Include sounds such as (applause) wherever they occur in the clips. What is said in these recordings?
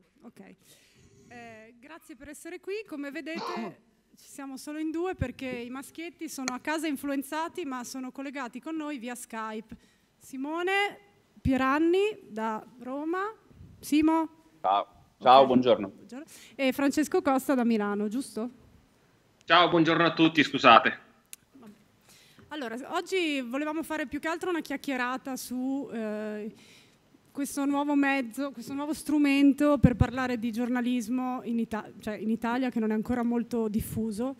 vado. Ok. Eh, grazie per essere qui. Come vedete ci siamo solo in due perché i maschietti sono a casa influenzati ma sono collegati con noi via Skype. Simone Pieranni da Roma. Simo. Ciao, Ciao okay. buongiorno. buongiorno. E Francesco Costa da Milano, giusto? Ciao, buongiorno a tutti, scusate. Allora, oggi volevamo fare più che altro una chiacchierata su... Eh, questo nuovo mezzo, questo nuovo strumento per parlare di giornalismo in, Ita cioè in Italia, che non è ancora molto diffuso,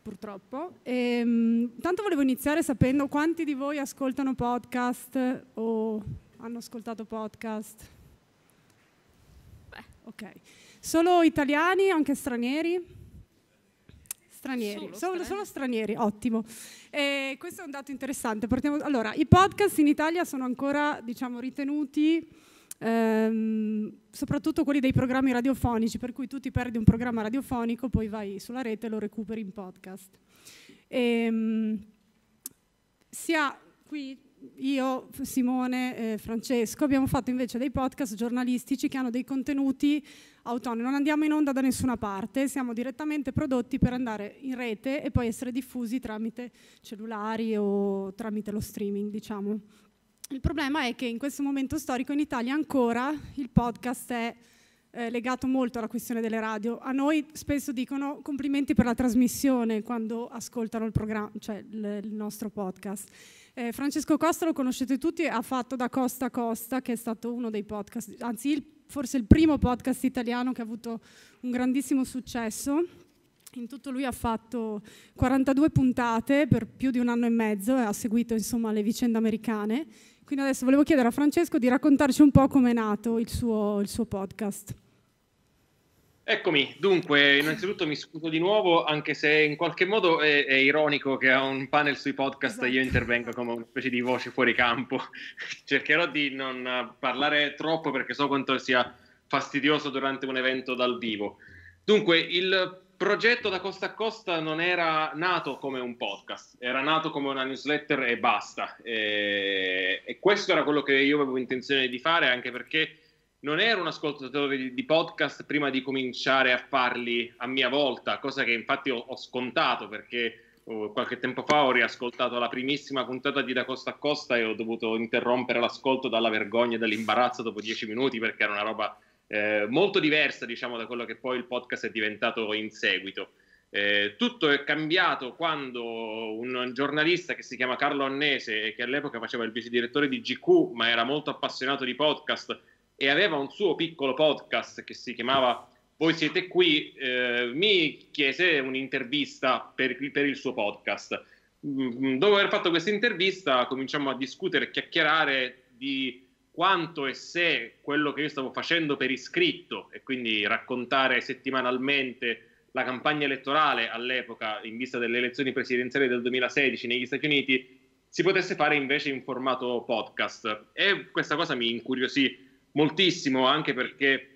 purtroppo. E, ehm, mh, tanto volevo iniziare sapendo quanti di voi ascoltano podcast o hanno ascoltato podcast. Beh, ok. Solo italiani, anche stranieri? Stranieri, solo, solo, solo stranieri, ottimo. E questo è un dato interessante. Partiamo, allora, i podcast in Italia sono ancora, diciamo, ritenuti, ehm, soprattutto quelli dei programmi radiofonici, per cui tu ti perdi un programma radiofonico, poi vai sulla rete e lo recuperi in podcast. E, ehm, si qui io, Simone e Francesco abbiamo fatto invece dei podcast giornalistici che hanno dei contenuti autonomi, non andiamo in onda da nessuna parte, siamo direttamente prodotti per andare in rete e poi essere diffusi tramite cellulari o tramite lo streaming, diciamo. Il problema è che in questo momento storico in Italia ancora il podcast è eh, legato molto alla questione delle radio. A noi spesso dicono complimenti per la trasmissione quando ascoltano il, cioè il, il nostro podcast eh, Francesco Costa lo conoscete tutti, ha fatto da Costa a Costa, che è stato uno dei podcast, anzi il, forse il primo podcast italiano che ha avuto un grandissimo successo. In tutto lui ha fatto 42 puntate per più di un anno e mezzo e ha seguito insomma, le vicende americane. Quindi adesso volevo chiedere a Francesco di raccontarci un po' come è nato il suo, il suo podcast. Eccomi, dunque, innanzitutto mi scuso di nuovo, anche se in qualche modo è, è ironico che a un panel sui podcast esatto. io intervengo come una specie di voce fuori campo. (laughs) Cercherò di non parlare troppo perché so quanto sia fastidioso durante un evento dal vivo. Dunque, il progetto da costa a costa non era nato come un podcast, era nato come una newsletter e basta. E, e questo era quello che io avevo intenzione di fare anche perché non ero un ascoltatore di, di, podcast prima di cominciare a farli a mia volta, cosa che infatti ho, ho scontato perché oh, qualche tempo fa ho riascoltato la primissima puntata di Da Costa a Costa e ho dovuto interrompere l'ascolto dalla vergogna e dall'imbarazzo dopo dieci minuti perché era una roba eh, molto diversa, diciamo, da quello che poi il podcast è diventato in seguito. Eh, tutto è cambiato quando un giornalista che si chiama Carlo Annese, che all'epoca faceva il vice direttore di GQ, ma era molto appassionato di podcast, e aveva un suo piccolo podcast che si chiamava Voi siete qui, eh, mi chiese un'intervista per, per il suo podcast. Mm, dopo aver fatto questa intervista cominciamo a discutere e chiacchierare di quanto e se quello che io stavo facendo per iscritto e quindi raccontare settimanalmente la campagna elettorale all'epoca in vista delle elezioni presidenziali del 2016 negli Stati Uniti si potesse fare invece in formato podcast e questa cosa mi incuriosì moltissimo anche perché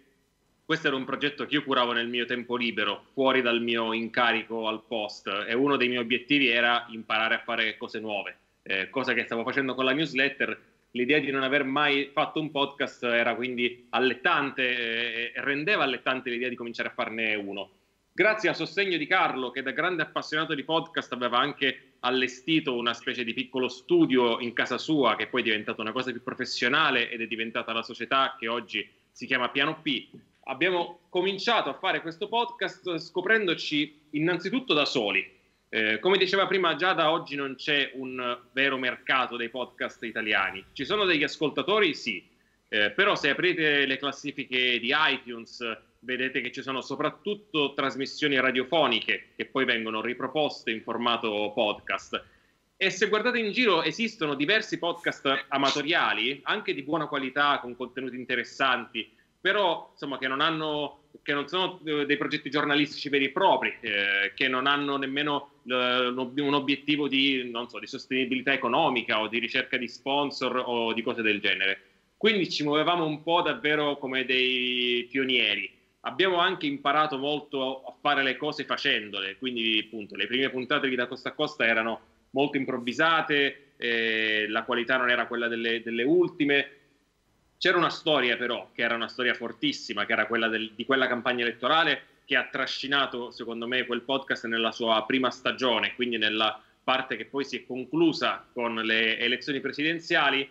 questo era un progetto che io curavo nel mio tempo libero, fuori dal mio incarico al post e uno dei miei obiettivi era imparare a fare cose nuove, eh, cosa che stavo facendo con la newsletter. L'idea di non aver mai fatto un podcast era quindi allettante eh, rendeva allettante l'idea di cominciare a farne uno grazie a sostegno di Carlo, che da grande appassionato di podcast aveva anche allestito una specie di piccolo studio in casa sua, che poi è diventata una cosa più professionale ed è diventata la società che oggi si chiama Piano P. Abbiamo cominciato a fare questo podcast scoprendoci innanzitutto da soli. Eh, come diceva prima Giada, oggi non c'è un vero mercato dei podcast italiani. Ci sono degli ascoltatori, sì, eh, però se aprite le classifiche di iTunes, vedete che ci sono soprattutto trasmissioni radiofoniche che poi vengono riproposte in formato podcast. E se guardate in giro esistono diversi podcast amatoriali, anche di buona qualità, con contenuti interessanti, però insomma che non hanno che non sono eh, dei progetti giornalistici veri e propri, eh, che non hanno nemmeno eh, un obiettivo di, so, di, sostenibilità economica o di ricerca di sponsor o di cose del genere. Quindi ci muovevamo un po' davvero come dei pionieri abbiamo anche imparato molto a fare le cose facendole, quindi appunto le prime puntate di Da Costa a Costa erano molto improvvisate, eh, la qualità non era quella delle, delle, ultime. C'era una storia però, che era una storia fortissima, che era quella del, di quella campagna elettorale che ha trascinato, secondo me, quel podcast nella sua prima stagione, quindi nella parte che poi si è conclusa con le elezioni presidenziali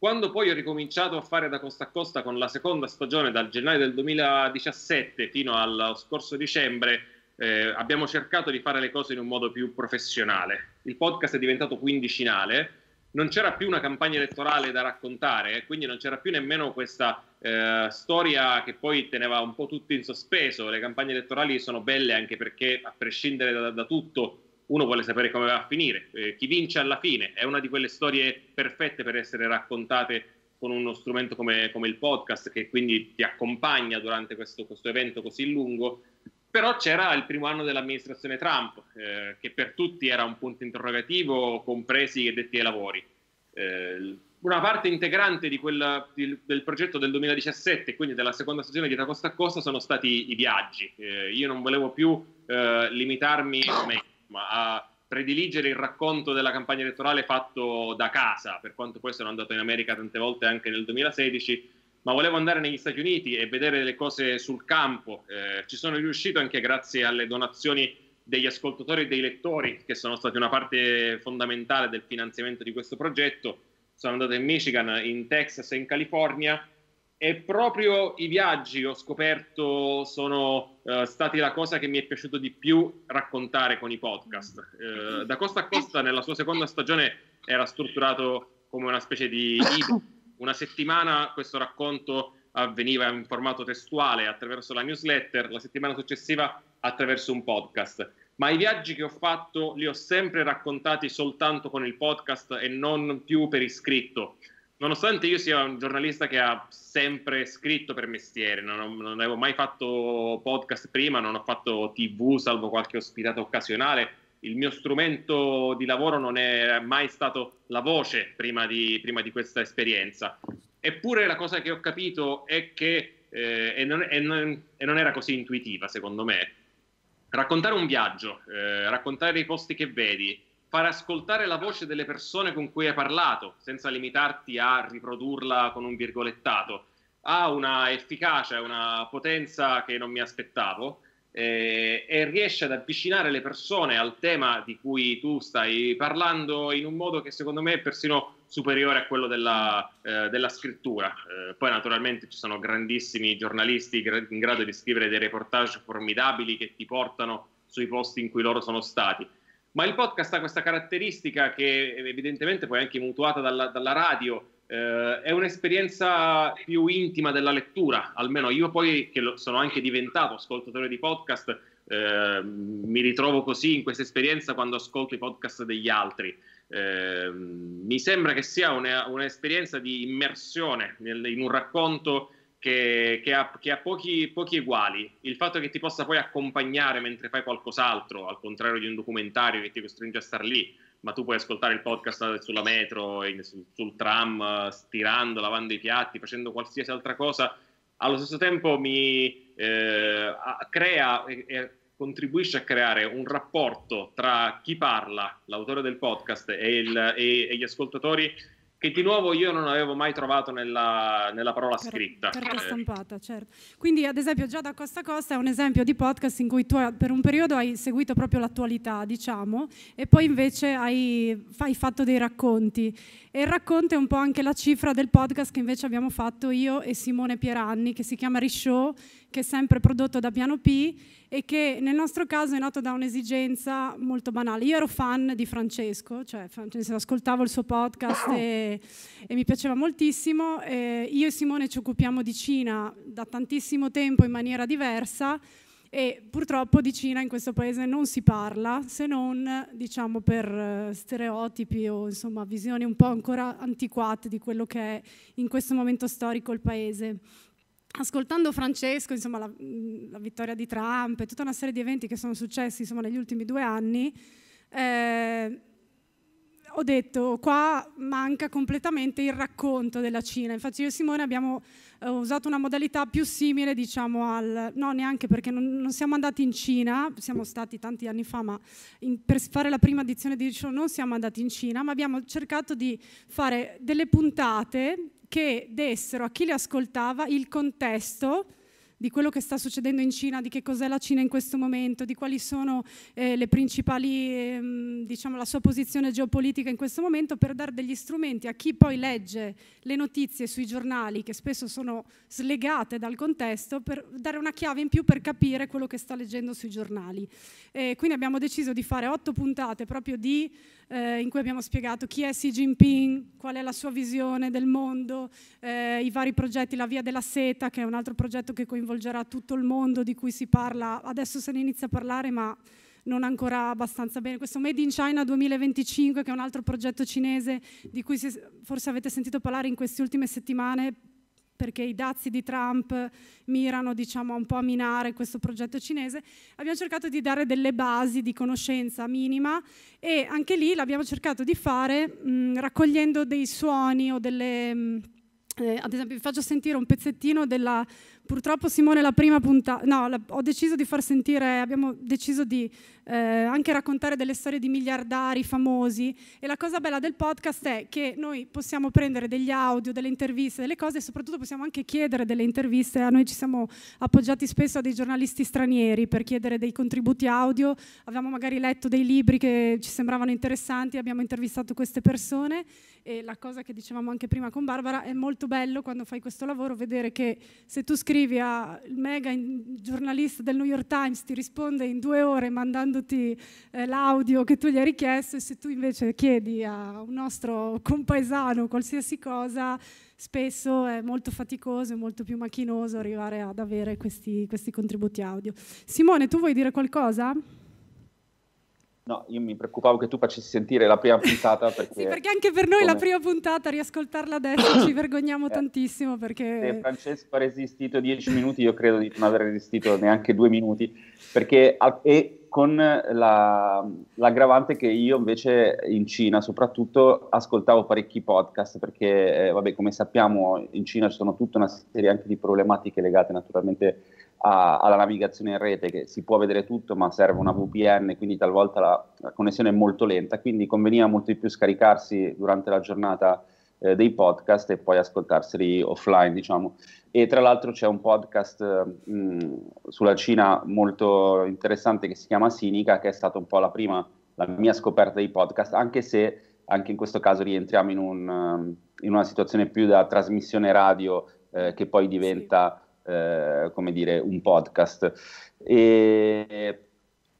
quando poi ho ricominciato a fare da costa a costa con la seconda stagione, dal gennaio del 2017 fino al scorso dicembre, eh, abbiamo cercato di fare le cose in un modo più professionale. Il podcast è diventato quindicinale, non c'era più una campagna elettorale da raccontare, eh, quindi non c'era più nemmeno questa eh, storia che poi teneva un po' tutto in sospeso. Le campagne elettorali sono belle anche perché, a prescindere da, da tutto, uno vuole sapere come va a finire, eh, chi vince alla fine, è una di quelle storie perfette per essere raccontate con uno strumento come, come il podcast che quindi ti accompagna durante questo, questo, evento così lungo, però c'era il primo anno dell'amministrazione Trump eh, che per tutti era un punto interrogativo, compresi i detti ai lavori. Eh, una parte integrante di quella, di, del progetto del 2017, quindi della seconda stagione di Da Costa a Costa, sono stati i viaggi. Eh, io non volevo più eh, limitarmi, o meglio, ma a prediligere il racconto della campagna elettorale fatto da casa, per quanto poi sono andato in America tante volte anche nel 2016, ma volevo andare negli Stati Uniti e vedere le cose sul campo. Eh, ci sono riuscito anche grazie alle donazioni degli ascoltatori e dei lettori, che sono stati una parte fondamentale del finanziamento di questo progetto. Sono andato in Michigan, in Texas e in California e proprio i viaggi, ho scoperto, sono uh, stati la cosa che mi è piaciuto di più raccontare con i podcast. Uh, da Costa a Costa, nella sua seconda stagione, era strutturato come una specie di ebook. Una settimana questo racconto avveniva in formato testuale attraverso la newsletter, la settimana successiva attraverso un podcast. Ma i viaggi che ho fatto li ho sempre raccontati soltanto con il podcast e non più per iscritto nonostante io sia un giornalista che ha sempre scritto per mestiere, non, non avevo mai fatto podcast prima, non ho fatto tv salvo qualche ospitato occasionale, il mio strumento di lavoro non è mai stato la voce prima di, prima di questa esperienza. Eppure la cosa che ho capito è che, eh, e, non, e, non, e, non, era così intuitiva secondo me, raccontare un viaggio, eh, raccontare i posti che vedi, far ascoltare la voce delle persone con cui hai parlato, senza limitarti a riprodurla con un virgolettato, ha una efficacia, una potenza che non mi aspettavo eh, e riesce ad avvicinare le persone al tema di cui tu stai parlando in un modo che secondo me è persino superiore a quello della, eh, della scrittura. Eh, poi naturalmente ci sono grandissimi giornalisti in grado di scrivere dei reportage formidabili che ti portano sui posti in cui loro sono stati ma il podcast ha questa caratteristica che evidentemente poi è anche mutuata dalla, dalla radio, eh, è un'esperienza più intima della lettura, almeno io poi che sono anche diventato ascoltatore di podcast, eh, mi ritrovo così in questa esperienza quando ascolto i podcast degli altri. Eh, mi sembra che sia una, un'esperienza di immersione nel, in un racconto che, che, ha, che ha pochi, pochi, uguali. Il fatto che ti possa poi accompagnare mentre fai qualcos'altro, al contrario di un documentario che ti costringe a star lì, ma tu puoi ascoltare il podcast sulla metro, in, sul, sul, tram, stirando, lavando i piatti, facendo qualsiasi altra cosa, allo stesso tempo mi eh, crea e, e contribuisce a creare un rapporto tra chi parla, l'autore del podcast e, il, e gli ascoltatori che di nuovo io non avevo mai trovato nella, nella parola per, scritta. Carta eh. stampata, certo. Quindi ad esempio già da Costa Costa è un esempio di podcast in cui tu per un periodo hai seguito proprio l'attualità, diciamo, e poi invece hai, hai fatto dei racconti. E il racconto è un po' anche la cifra del podcast che invece abbiamo fatto io e Simone Pieranni, che si chiama Rishow, che è sempre prodotto da Piano P e che nel nostro caso è nato da un'esigenza molto banale. Io ero fan di Francesco, cioè ascoltavo il suo podcast e, e mi piaceva moltissimo. Eh, io e Simone ci occupiamo di Cina da tantissimo tempo in maniera diversa e purtroppo di Cina in questo paese non si parla se non diciamo, per eh, stereotipi o insomma, visioni un po' ancora antiquate di quello che è in questo momento storico il paese ascoltando Francesco, insomma, la, la, vittoria di Trump e tutta una serie di eventi che sono successi insomma, negli ultimi due anni, eh, ho detto qua manca completamente il racconto della Cina. Infatti io e Simone abbiamo eh, ho usato una modalità più simile diciamo al, no neanche perché non, non siamo andati in Cina, siamo stati tanti anni fa ma in, per fare la prima edizione di show non siamo andati in Cina ma abbiamo cercato di fare delle puntate che dessero a chi le ascoltava il contesto di quello che sta succedendo in Cina, di che cos'è la Cina in questo momento, di quali sono eh, le principali, ehm, diciamo, la sua posizione geopolitica in questo momento, per dare degli strumenti a chi poi legge le notizie sui giornali, che spesso sono slegate dal contesto, per dare una chiave in più per capire quello che sta leggendo sui giornali. Eh, quindi abbiamo deciso di fare otto puntate proprio di eh, in cui abbiamo spiegato chi è Xi Jinping, qual è la sua visione del mondo, eh, i vari progetti, la Via della Seta, che è un altro progetto che coinvolge coinvolgerà tutto il mondo di cui si parla, adesso se ne inizia a parlare ma non ancora abbastanza bene. Questo Made in China 2025 che è un altro progetto cinese di cui si, forse avete sentito parlare in queste ultime settimane perché i dazi di Trump mirano diciamo, un po' a minare questo progetto cinese, abbiamo cercato di dare delle basi di conoscenza minima e anche lì l'abbiamo cercato di fare mh, raccogliendo dei suoni o delle... Mh, eh, ad esempio vi faccio sentire un pezzettino della Purtroppo Simone la prima puntata, no, la, ho deciso di far sentire, abbiamo deciso di eh, anche raccontare delle storie di miliardari famosi e la cosa bella del podcast è che noi possiamo prendere degli audio, delle interviste, delle cose e soprattutto possiamo anche chiedere delle interviste, a noi ci siamo appoggiati spesso a dei giornalisti stranieri per chiedere dei contributi audio, avevamo magari letto dei libri che ci sembravano interessanti, abbiamo intervistato queste persone e la cosa che dicevamo anche prima con Barbara è molto bello quando fai questo lavoro vedere che se tu scrivi scrivi al mega giornalista del New York Times, ti risponde in due ore mandandoti eh, l'audio che tu gli hai richiesto e se tu invece chiedi a un nostro compaesano qualsiasi cosa, spesso è molto faticoso e molto più macchinoso arrivare ad avere questi, questi contributi audio. Simone, tu vuoi dire qualcosa? Sì. No, io mi preoccupavo che tu facessi sentire la prima puntata (laughs) perché... sì, perché anche per noi come... la prima puntata, riascoltarla adesso, ci (coughs) vergogniamo eh, tantissimo perché... Se Francesco ha resistito dieci minuti, io credo di non aver resistito neanche due minuti, perché... E con la, l'aggravante che io invece in Cina soprattutto ascoltavo parecchi podcast perché, eh, vabbè, come sappiamo in Cina ci sono tutta una serie anche di problematiche legate naturalmente a, alla navigazione in rete che si può vedere tutto ma serve una VPN quindi talvolta la, la connessione è molto lenta quindi conveniva molto di più scaricarsi durante la giornata eh, dei podcast e poi ascoltarseli offline, diciamo. E tra l'altro c'è un podcast eh, mh, sulla Cina molto interessante che si chiama Sinica, che è stata un po' la prima, la mia scoperta dei podcast, anche se anche in questo caso rientriamo in, un, eh, in una situazione più da trasmissione radio eh, che poi diventa, sì. eh, come dire, un podcast. E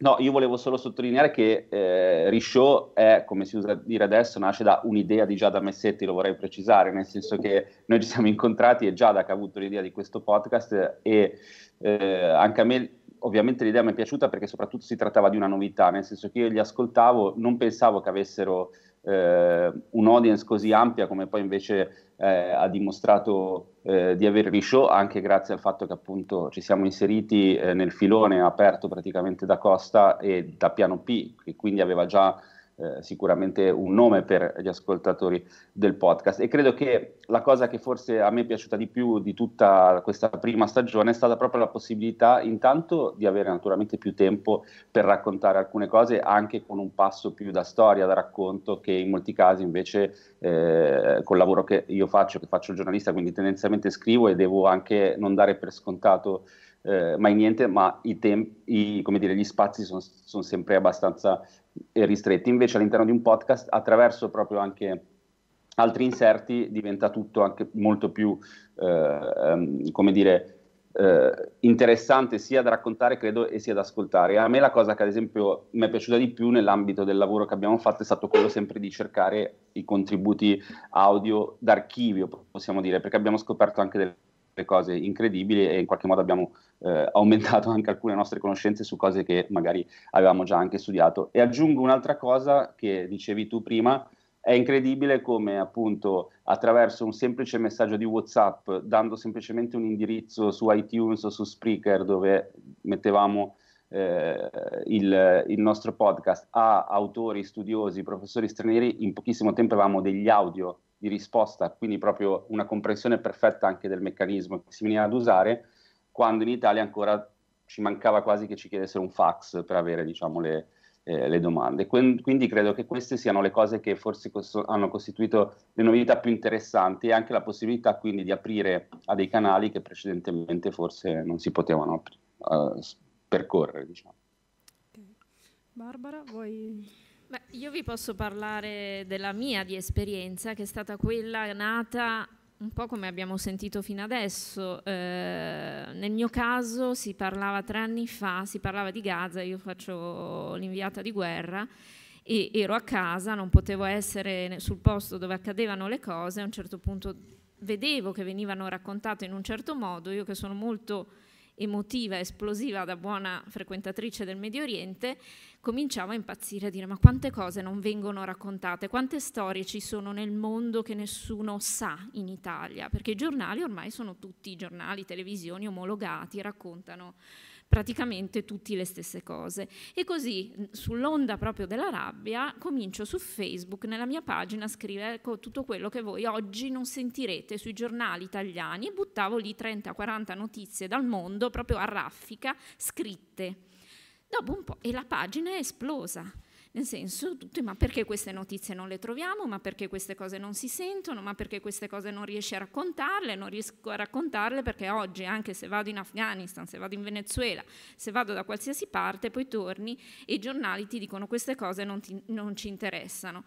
No, io volevo solo sottolineare che eh, Rishow è, come si usa dire adesso, nasce da un'idea di Giada Messetti, lo vorrei precisare, nel senso che noi ci siamo incontrati e Giada che ha avuto l'idea di questo podcast e eh, anche a me ovviamente l'idea mi è piaciuta perché soprattutto si trattava di una novità, nel senso che io li ascoltavo, non pensavo che avessero eh, un'audience così ampia come poi invece eh, ha dimostrato eh, di avere Rishow, anche grazie al fatto che appunto ci siamo inseriti eh, nel filone aperto praticamente da Costa e da Piano P, che quindi aveva già eh, sicuramente un nome per gli ascoltatori del podcast e credo che la cosa che forse a me è piaciuta di più di tutta questa prima stagione è stata proprio la possibilità intanto di avere naturalmente più tempo per raccontare alcune cose anche con un passo più da storia, da racconto che in molti casi invece eh, col lavoro che io faccio, che faccio giornalista, quindi tendenzialmente scrivo e devo anche non dare per scontato eh, mai niente, ma i tempi, i, dire, gli spazi sono son sempre abbastanza ristretti. Invece all'interno di un podcast, attraverso proprio anche altri inserti, diventa tutto anche molto più, eh, ehm, come dire, eh, interessante sia da raccontare, credo, e sia da ascoltare. A me la cosa che ad esempio mi è piaciuta di più nell'ambito del lavoro che abbiamo fatto è stato quello sempre di cercare i contributi audio d'archivio, possiamo dire, perché abbiamo scoperto anche delle certe cose incredibili e in qualche modo abbiamo eh, aumentato anche alcune nostre conoscenze su cose che magari avevamo già anche studiato. E aggiungo un'altra cosa che dicevi tu prima, è incredibile come appunto attraverso un semplice messaggio di WhatsApp, dando semplicemente un indirizzo su iTunes o su Spreaker dove mettevamo eh, il, il, nostro podcast a autori, studiosi, professori stranieri, in pochissimo tempo avevamo degli audio di risposta, quindi proprio una comprensione perfetta anche del meccanismo che si veniva ad usare, quando in Italia ancora ci mancava quasi che ci chiedessero un fax per avere diciamo, le, eh, le domande. quindi credo che queste siano le cose che forse cos- hanno costituito le novità più interessanti e anche la possibilità quindi di aprire a dei canali che precedentemente forse non si potevano uh, percorrere. Diciamo. Barbara, vuoi Beh, io vi posso parlare della mia di esperienza, che è stata quella nata un po' come abbiamo sentito fino adesso. Eh, nel mio caso si parlava tre anni fa, si parlava di Gaza, io faccio l'inviata di guerra e ero a casa, non potevo essere sul posto dove accadevano le cose, a un certo punto vedevo che venivano raccontate in un certo modo, io che sono molto emotiva, esplosiva da buona frequentatrice del Medio Oriente, cominciavo a impazzire, a dire ma quante cose non vengono raccontate, quante storie ci sono nel mondo che nessuno sa in Italia, perché i giornali ormai sono tutti giornali, televisioni omologati, raccontano praticamente tutte le stesse cose. E così, sull'onda proprio della rabbia, comincio su Facebook, nella mia pagina, a scrivere ecco, tutto quello che voi oggi non sentirete sui giornali italiani e buttavo lì 30-40 notizie dal mondo proprio a raffica, scritte. Dopo un po' e la pagina è esplosa nel senso, tutti, ma perché queste notizie non le troviamo, ma perché queste cose non si sentono, ma perché queste cose non riesci a raccontarle, non riesco a raccontarle perché oggi, anche se vado in Afghanistan, se vado in Venezuela, se vado da qualsiasi parte, poi torni e i giornali ti dicono queste cose non, ti, non ci interessano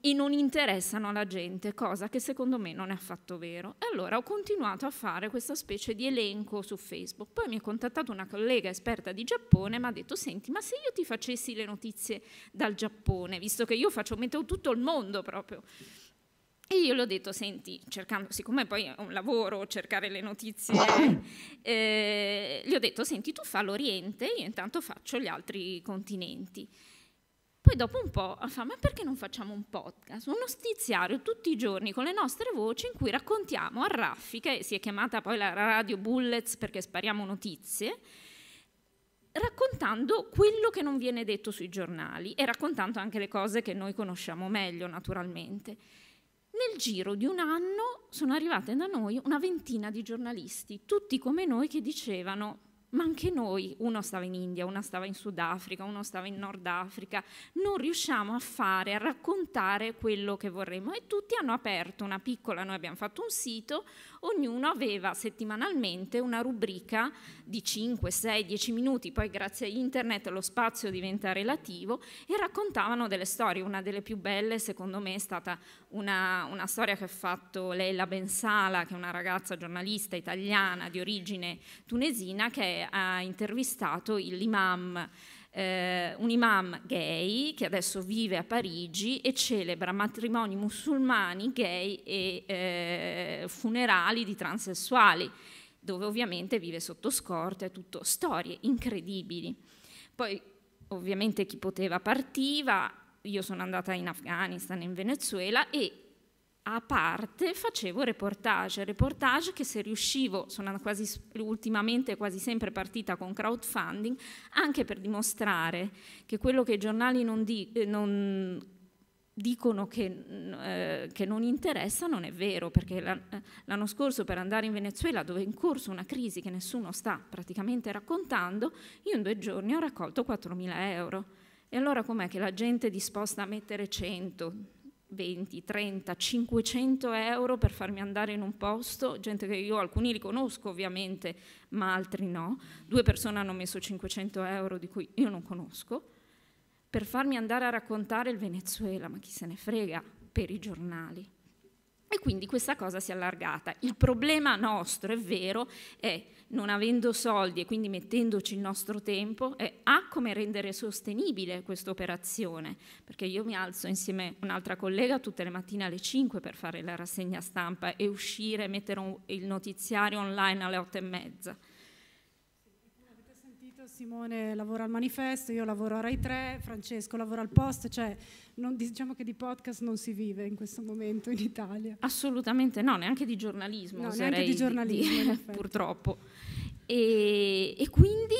e non interessano alla gente, cosa che secondo me non è affatto vero. E allora ho continuato a fare questa specie di elenco su Facebook. Poi mi ha contattato una collega esperta di Giappone e mi ha detto, senti, ma se io ti facessi le notizie dal Giappone, visto che io faccio meteo tutto il mondo proprio. E io le ho detto, senti, cercando, siccome poi è un lavoro cercare le notizie, (coughs) eh, gli ho detto, senti, tu fa l'Oriente, io intanto faccio gli altri continenti. Poi dopo un po' fa, ma perché non facciamo un podcast, uno stiziario tutti i giorni con le nostre voci in cui raccontiamo a raffi, che si è chiamata poi la radio Bullets perché spariamo notizie, raccontando quello che non viene detto sui giornali e raccontando anche le cose che noi conosciamo meglio naturalmente. Nel giro di un anno sono arrivate da noi una ventina di giornalisti, tutti come noi che dicevano ma anche noi, uno stava in India, uno stava in Sudafrica, uno stava in Nord Africa, non riusciamo a fare, a raccontare quello che vorremmo e tutti hanno aperto una piccola, noi abbiamo fatto un sito, ognuno aveva settimanalmente una rubrica di 5, 6, 10 minuti, poi grazie a internet lo spazio diventa relativo e raccontavano delle storie, una delle più belle secondo me è stata una, una, storia che ha fatto Leila Bensala, che è una ragazza giornalista italiana di origine tunesina, che ha intervistato l'imam, eh, un imam gay che adesso vive a Parigi e celebra matrimoni musulmani gay e eh, funerali di transessuali, dove ovviamente vive sotto scorta e tutto, storie incredibili. Poi ovviamente chi poteva partiva io sono andata in Afghanistan, in Venezuela e a parte facevo reportage, reportage che se riuscivo, sono quasi, ultimamente quasi sempre partita con crowdfunding, anche per dimostrare che quello che i giornali non, di, eh, non dicono che, eh, che, non interessa non è vero, perché eh, l'anno scorso per andare in Venezuela dove è in corso una crisi che nessuno sta praticamente raccontando, io in due giorni ho raccolto 4.000 euro e allora com'è che la gente è disposta a mettere 100, 20, 30, 500 euro per farmi andare in un posto, gente che io alcuni li conosco ovviamente, ma altri no. Due persone hanno messo 500 euro di cui io non conosco, per farmi andare a raccontare il Venezuela, ma chi se ne frega per i giornali. E quindi questa cosa si è allargata. Il problema nostro, è vero, è non avendo soldi e quindi mettendoci il nostro tempo, è A, come rendere sostenibile questa operazione, perché io mi alzo insieme a un'altra collega tutte le mattine alle 5 per fare la rassegna stampa e uscire, mettere un, il notiziario online alle 8 e mezza. Simone lavora al manifesto, io lavoro a Rai 3, Francesco lavora al post, cioè non, diciamo che di podcast non si vive in questo momento in Italia. Assolutamente no, neanche di giornalismo. No, neanche di giornalismo, di, purtroppo. E, e quindi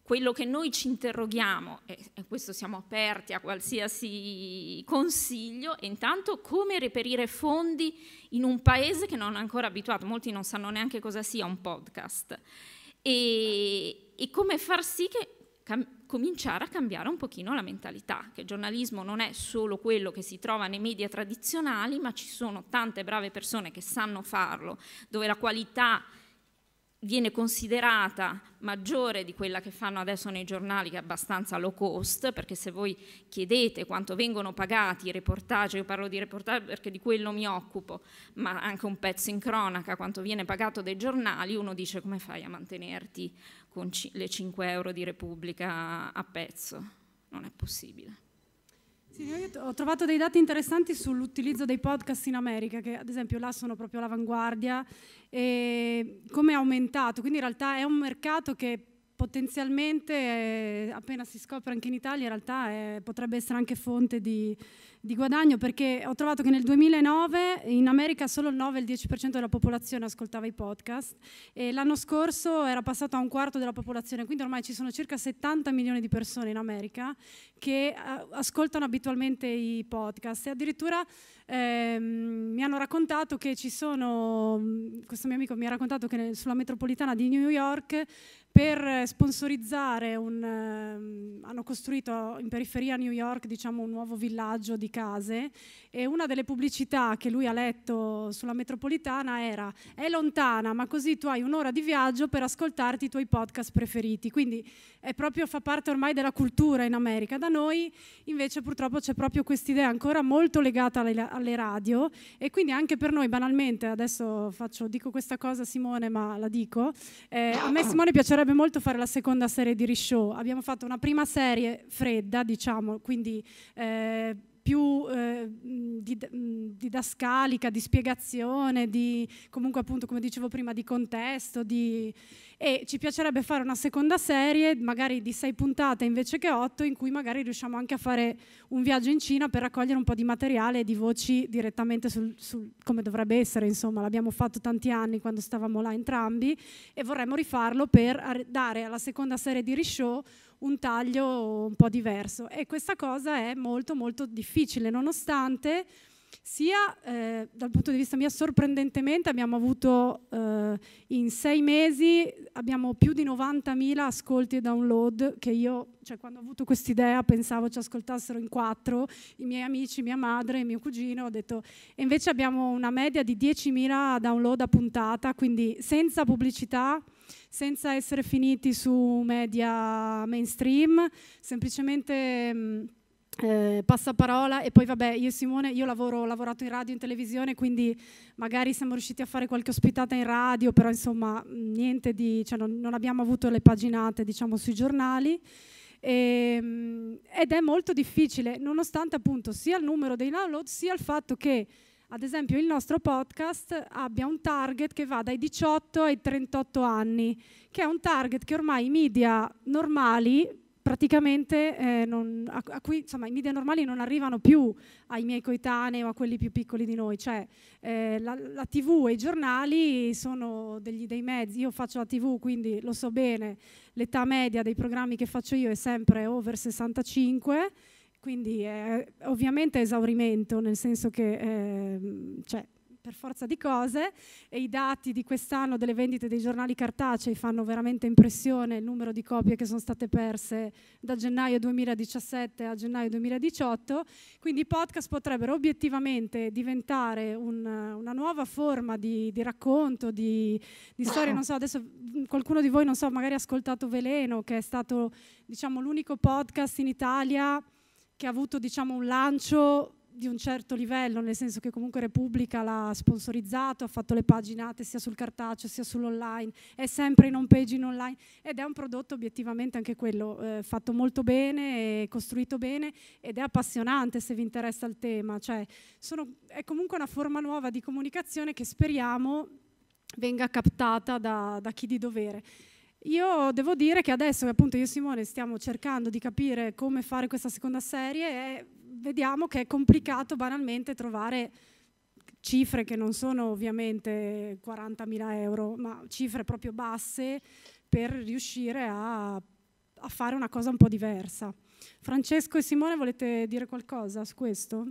quello che noi ci interroghiamo, e a questo siamo aperti a qualsiasi consiglio, è intanto come reperire fondi in un paese che non è ancora abituato, molti non sanno neanche cosa sia un podcast e, e come far sì che cominciare a cambiare un pochino la mentalità, che il giornalismo non è solo quello che si trova nei media tradizionali, ma ci sono tante brave persone che sanno farlo, dove la qualità viene considerata maggiore di quella che fanno adesso nei giornali che è abbastanza low cost perché se voi chiedete quanto vengono pagati i reportage, io parlo di reportage perché di quello mi occupo ma anche un pezzo in cronaca quanto viene pagato dai giornali uno dice come fai a mantenerti con le 5 euro di Repubblica a pezzo non è possibile sì, ho trovato dei dati interessanti sull'utilizzo dei podcast in America, che ad esempio là sono proprio all'avanguardia, e come è aumentato. Quindi in realtà è un mercato che potenzialmente eh, appena si scopre anche in Italia in realtà è, eh, potrebbe essere anche fonte di, di, guadagno perché ho trovato che nel 2009 in America solo il 9 il 10% della popolazione ascoltava i podcast e l'anno scorso era passato a un quarto della popolazione, quindi ormai ci sono circa 70 milioni di persone in America che eh, ascoltano abitualmente i podcast e addirittura ehm, mi hanno raccontato che ci sono, questo mio amico mi ha raccontato che sulla metropolitana di New York per eh, sponsorizzare un... Um, hanno costruito in periferia a New York diciamo, un nuovo villaggio di case e una delle pubblicità che lui ha letto sulla metropolitana era è lontana ma così tu hai un'ora di viaggio per ascoltarti i tuoi podcast preferiti, quindi è proprio, fa parte ormai della cultura in America. Da noi invece purtroppo c'è proprio quest'idea ancora molto legata alle, alle radio e quindi anche per noi banalmente, adesso faccio, dico questa cosa Simone ma la dico, eh, a me Simone piacerebbe piacerebbe molto fare la seconda serie di Rishow. Abbiamo fatto una prima serie fredda, diciamo, quindi eh, più eh, didascalica, di spiegazione, di comunque appunto come dicevo prima di contesto, di... e ci piacerebbe fare una seconda serie magari di sei puntate invece che otto in cui magari riusciamo anche a fare un viaggio in Cina per raccogliere un po' di materiale e di voci direttamente sul, sul come dovrebbe essere, insomma l'abbiamo fatto tanti anni quando stavamo là entrambi e vorremmo rifarlo per dare alla seconda serie di Rishow un taglio un po' diverso e questa cosa è molto molto difficile nonostante sia eh, dal punto di vista mio sorprendentemente abbiamo avuto eh, in sei mesi abbiamo più di 90.000 ascolti e download che io cioè, quando ho avuto quest'idea pensavo ci ascoltassero in quattro i miei amici, mia madre, mio cugino ho detto e invece abbiamo una media di 10.000 download a puntata quindi senza pubblicità senza essere finiti su media mainstream semplicemente mh, eh, passaparola e poi vabbè io e Simone io lavoro, ho lavorato in radio e in televisione quindi magari siamo riusciti a fare qualche ospitata in radio però insomma niente di cioè non, non abbiamo avuto le paginate diciamo sui giornali e, ehm, ed è molto difficile nonostante appunto sia il numero dei download sia il fatto che ad esempio il nostro podcast abbia un target che va dai 18 ai 38 anni che è un target che ormai i media normali praticamente eh, non, a, a cui, insomma, i media normali non arrivano più ai miei coetanei o a quelli più piccoli di noi, cioè eh, la, la, tv e i giornali sono degli, dei mezzi, io faccio la tv quindi lo so bene, l'età media dei programmi che faccio io è sempre over 65, quindi è, ovviamente esaurimento, nel senso che eh, cioè, per forza di cose e i dati di quest'anno delle vendite dei giornali cartacei fanno veramente impressione il numero di copie che sono state perse da gennaio 2017 a gennaio 2018, quindi i podcast potrebbero obiettivamente diventare un, una nuova forma di, di racconto, di, di storia, non so, adesso qualcuno di voi, non so, magari ha ascoltato Veleno, che è stato diciamo, l'unico podcast in Italia che ha avuto diciamo, un lancio di un certo livello, nel senso che comunque Repubblica l'ha sponsorizzato, ha fatto le paginate sia sul cartaceo sia sull'online, è sempre in home page in online ed è un prodotto obiettivamente anche quello eh, fatto molto bene, costruito bene ed è appassionante se vi interessa il tema, cioè sono, è comunque una forma nuova di comunicazione che speriamo venga captata da, da chi di dovere. Io devo dire che adesso appunto io e Simone stiamo cercando di capire come fare questa seconda serie, vediamo che è complicato banalmente trovare cifre che non sono ovviamente 40.000 euro, ma cifre proprio basse per riuscire a, a, fare una cosa un po' diversa. Francesco e Simone volete dire qualcosa su questo?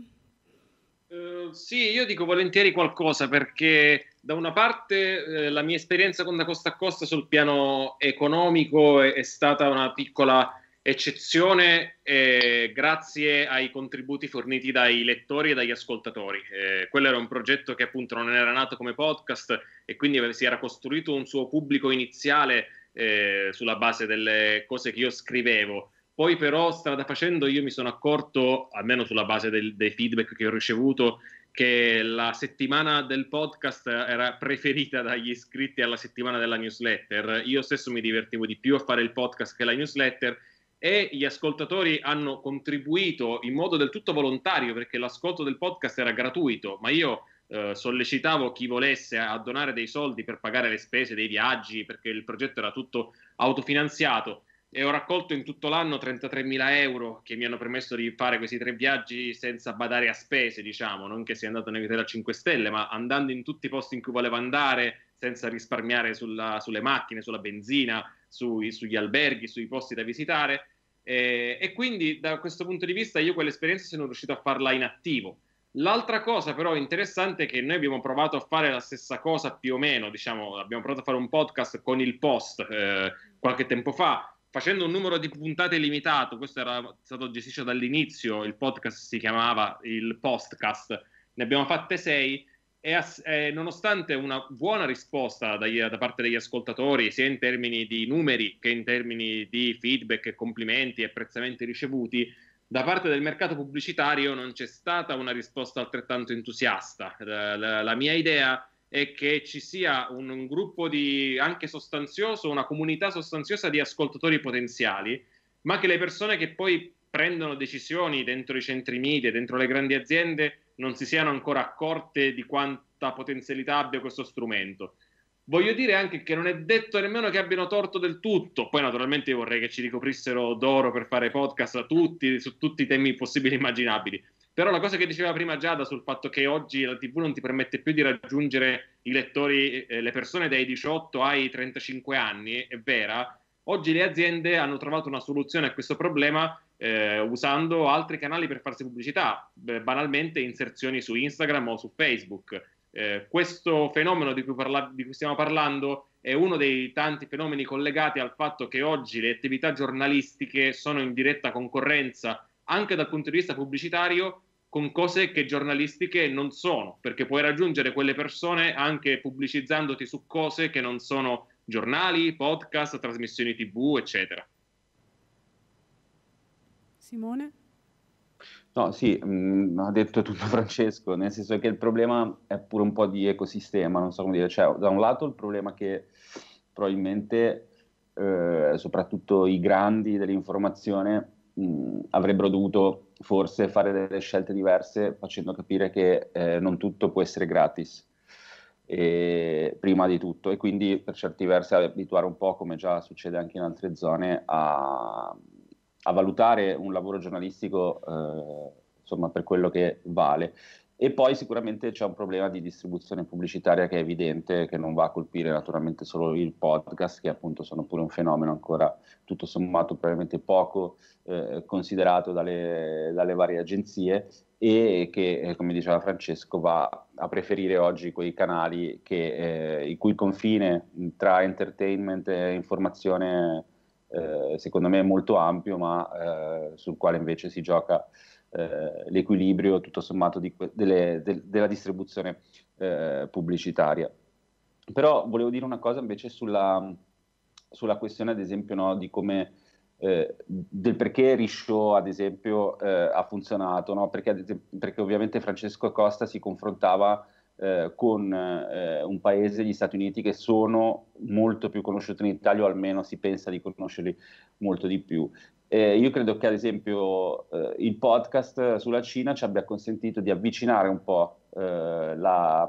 Uh, sì, io dico volentieri qualcosa perché da una parte eh, la mia esperienza con Da Costa a Costa sul piano economico è, è stata una piccola eccezione eh, grazie ai contributi forniti dai lettori e dagli ascoltatori. Eh, quello era un progetto che appunto non era nato come podcast e quindi si era costruito un suo pubblico iniziale eh, sulla base delle cose che io scrivevo. Poi però strada facendo io mi sono accorto, almeno sulla base del, dei feedback che ho ricevuto, che la settimana del podcast era preferita dagli iscritti alla settimana della newsletter. Io stesso mi divertivo di più a fare il podcast che la newsletter e gli ascoltatori hanno contribuito in modo del tutto volontario perché l'ascolto del podcast era gratuito, ma io eh, sollecitavo chi volesse a donare dei soldi per pagare le spese dei viaggi perché il progetto era tutto autofinanziato e ho raccolto in tutto l'anno 33.000 euro che mi hanno permesso di fare questi tre viaggi senza badare a spese, diciamo, non che sia andato nei hotel a 5 stelle, ma andando in tutti i posti in cui volevo andare senza risparmiare sulla, sulle macchine, sulla benzina, sui, sugli alberghi, sui posti da visitare eh, e quindi da questo punto di vista io quell'esperienza sono riuscito a farla in attivo. L'altra cosa però interessante è che noi abbiamo provato a fare la stessa cosa più o meno, diciamo, abbiamo provato a fare un podcast con il post eh, qualche tempo fa, facendo un numero di puntate limitato, questo era stato gestito dall'inizio, il podcast si chiamava il podcast, ne abbiamo fatte sei, e ass- nonostante una buona risposta dagli, da parte degli ascoltatori, sia in termini di numeri che in termini di feedback, complimenti e apprezzamenti ricevuti, da parte del mercato pubblicitario non c'è stata una risposta altrettanto entusiasta. La, eh, la, la mia idea è che ci sia un, un gruppo di, anche sostanzioso, una comunità sostanziosa di ascoltatori potenziali, ma che le persone che poi prendono decisioni dentro i centri media, dentro le grandi aziende, non si siano ancora accorte di quanta potenzialità abbia questo strumento. Voglio dire anche che non è detto nemmeno che abbiano torto del tutto. Poi, naturalmente, io vorrei che ci ricoprissero d'oro per fare podcast a tutti, su tutti i temi possibili e immaginabili. Però la cosa che diceva prima Giada sul fatto che oggi la TV non ti permette più di raggiungere i lettori, eh, le persone dai 18 ai 35 anni, è vera. Oggi le aziende hanno trovato una soluzione a questo problema eh, usando altri canali per farsi pubblicità, beh, banalmente inserzioni su Instagram o su Facebook. Eh, questo fenomeno di cui, parla- di cui stiamo parlando è uno dei tanti fenomeni collegati al fatto che oggi le attività giornalistiche sono in diretta concorrenza anche dal punto di vista pubblicitario con cose che giornalistiche non sono, perché puoi raggiungere quelle persone anche pubblicizzandoti su cose che non sono giornali, podcast, trasmissioni tv, eccetera. Simone? No, sì, mh, mm, ha detto tutto (laughs) Francesco, nel senso che il problema è pure un po' di ecosistema, non so come dire, cioè da un lato il problema che probabilmente eh, soprattutto i grandi dell'informazione mh, mm, avrebbero dovuto forse fare delle scelte diverse facendo capire che eh, non tutto può essere gratis e, prima di tutto e quindi per certi versi abituare un po' come già succede anche in altre zone a, a valutare un lavoro giornalistico eh, insomma, per quello che vale. E poi sicuramente c'è un problema di distribuzione pubblicitaria che è evidente, che non va a colpire naturalmente solo il podcast, che appunto sono pure un fenomeno ancora tutto sommato probabilmente poco eh, considerato dalle, dalle, varie agenzie e che, eh, come diceva Francesco, va a preferire oggi quei canali che, eh, il cui confine tra entertainment e informazione eh, secondo me molto ampio, ma eh, sul quale invece si gioca eh, l'equilibrio tutto sommato di delle, de- della distribuzione eh, pubblicitaria. Però volevo dire una cosa invece sulla, sulla questione, ad esempio, no, di come eh, del perché Risciò, ad esempio, eh, ha funzionato, no? perché, perché, ovviamente Francesco Costa si confrontava eh, con eh, un paese, gli Stati Uniti, che sono molto più conosciuti in Italia o almeno si pensa di conoscerli molto di più. Eh, io credo che ad esempio eh, il podcast sulla Cina ci abbia consentito di avvicinare un po' eh, la,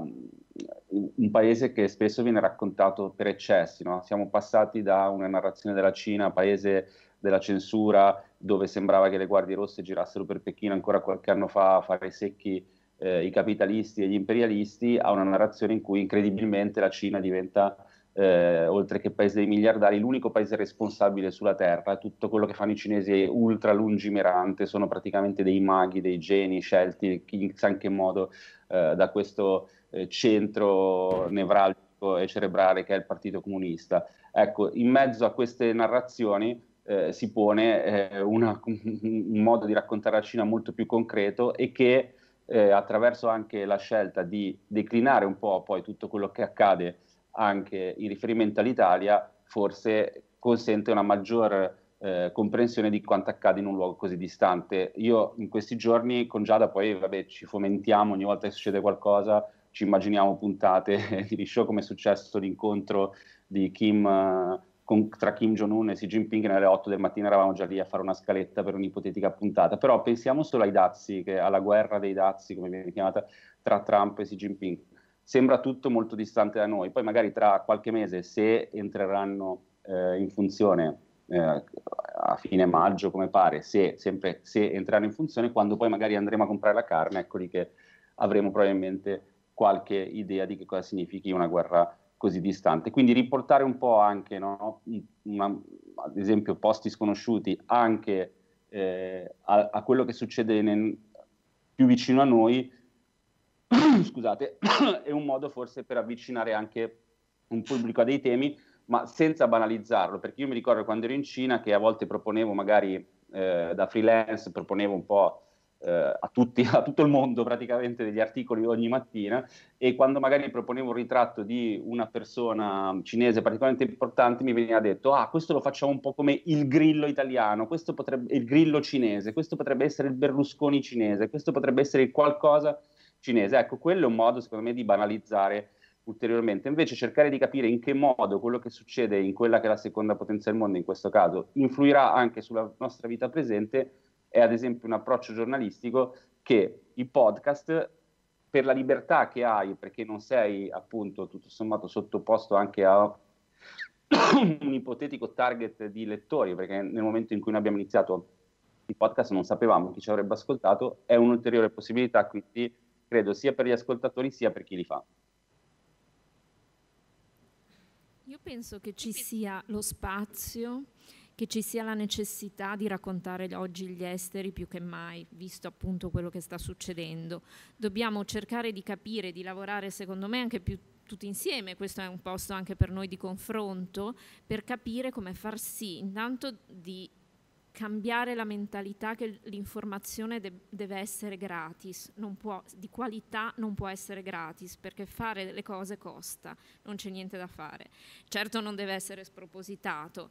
un paese che spesso viene raccontato per eccessi. No? Siamo passati da una narrazione della Cina, paese della censura, dove sembrava che le guardie rosse girassero per Pechino ancora qualche anno fa a fare secchi eh, i capitalisti e gli imperialisti a una narrazione in cui incredibilmente la Cina diventa, eh, oltre che paese dei miliardari, l'unico paese responsabile sulla Terra. Tutto quello che fanno i cinesi è ultra lungimirante, sono praticamente dei maghi, dei geni scelti chissà in che modo eh, da questo eh, centro nevralgico e cerebrale che è il Partito Comunista. Ecco, in mezzo a queste narrazioni eh, si pone eh, una, (laughs) un modo di raccontare la Cina molto più concreto e che eh, attraverso anche la scelta di declinare un po' poi tutto quello che accade anche in riferimento all'Italia, forse consente una maggior eh, comprensione di quanto accade in un luogo così distante. Io in questi giorni con Giada poi vabbè, ci fomentiamo ogni volta che succede qualcosa, ci immaginiamo puntate (laughs) di show come è successo l'incontro di Kim eh, con, tra Kim Jong-un e Xi Jinping alle 8 del mattino eravamo già lì a fare una scaletta per un'ipotetica puntata, però pensiamo solo ai dazi, alla guerra dei dazi, come viene chiamata, tra Trump e Xi Jinping. Sembra tutto molto distante da noi, poi magari tra qualche mese, se entreranno eh, in funzione eh, a fine maggio, come pare, se, sempre, se entreranno in funzione, quando poi magari andremo a comprare la carne, eccoli che avremo probabilmente qualche idea di che cosa significhi una guerra così distante. Quindi riportare un po' anche, no? Una, ad esempio, posti sconosciuti anche eh, a, a, quello che succede nel, più vicino a noi, (coughs) scusate, (coughs) è un modo forse per avvicinare anche un pubblico a dei temi, ma senza banalizzarlo, perché io mi ricordo quando ero in Cina che a volte proponevo magari eh, da freelance, proponevo un po' eh, a, tutti, (laughs) a, tutto il mondo praticamente degli articoli ogni mattina e quando magari proponevo un ritratto di una persona cinese particolarmente importante mi veniva detto ah questo lo facciamo un po' come il grillo italiano, questo potrebbe il grillo cinese, questo potrebbe essere il Berlusconi cinese, questo potrebbe essere qualcosa cinese. Ecco, quello è un modo secondo me di banalizzare ulteriormente, invece cercare di capire in che modo quello che succede in quella che è la seconda potenza del mondo in questo caso influirà anche sulla nostra vita presente è ad esempio un approccio giornalistico che i podcast per la libertà che hai, perché non sei appunto tutto sommato sottoposto anche a (coughs) un ipotetico target di lettori, perché nel momento in cui noi abbiamo iniziato il podcast non sapevamo chi ci avrebbe ascoltato, è un'ulteriore possibilità, quindi credo sia per gli ascoltatori sia per chi li fa. Io penso che ci sia lo spazio che ci sia la necessità di raccontare oggi gli esteri più che mai, visto appunto quello che sta succedendo. Dobbiamo cercare di capire, di lavorare secondo me anche più tutti insieme, questo è un posto anche per noi di confronto, per capire come far sì intanto di cambiare la mentalità che l'informazione de deve essere gratis, può, di qualità non può essere gratis, perché fare le cose costa, non c'è niente da fare. Certo non deve essere spropositato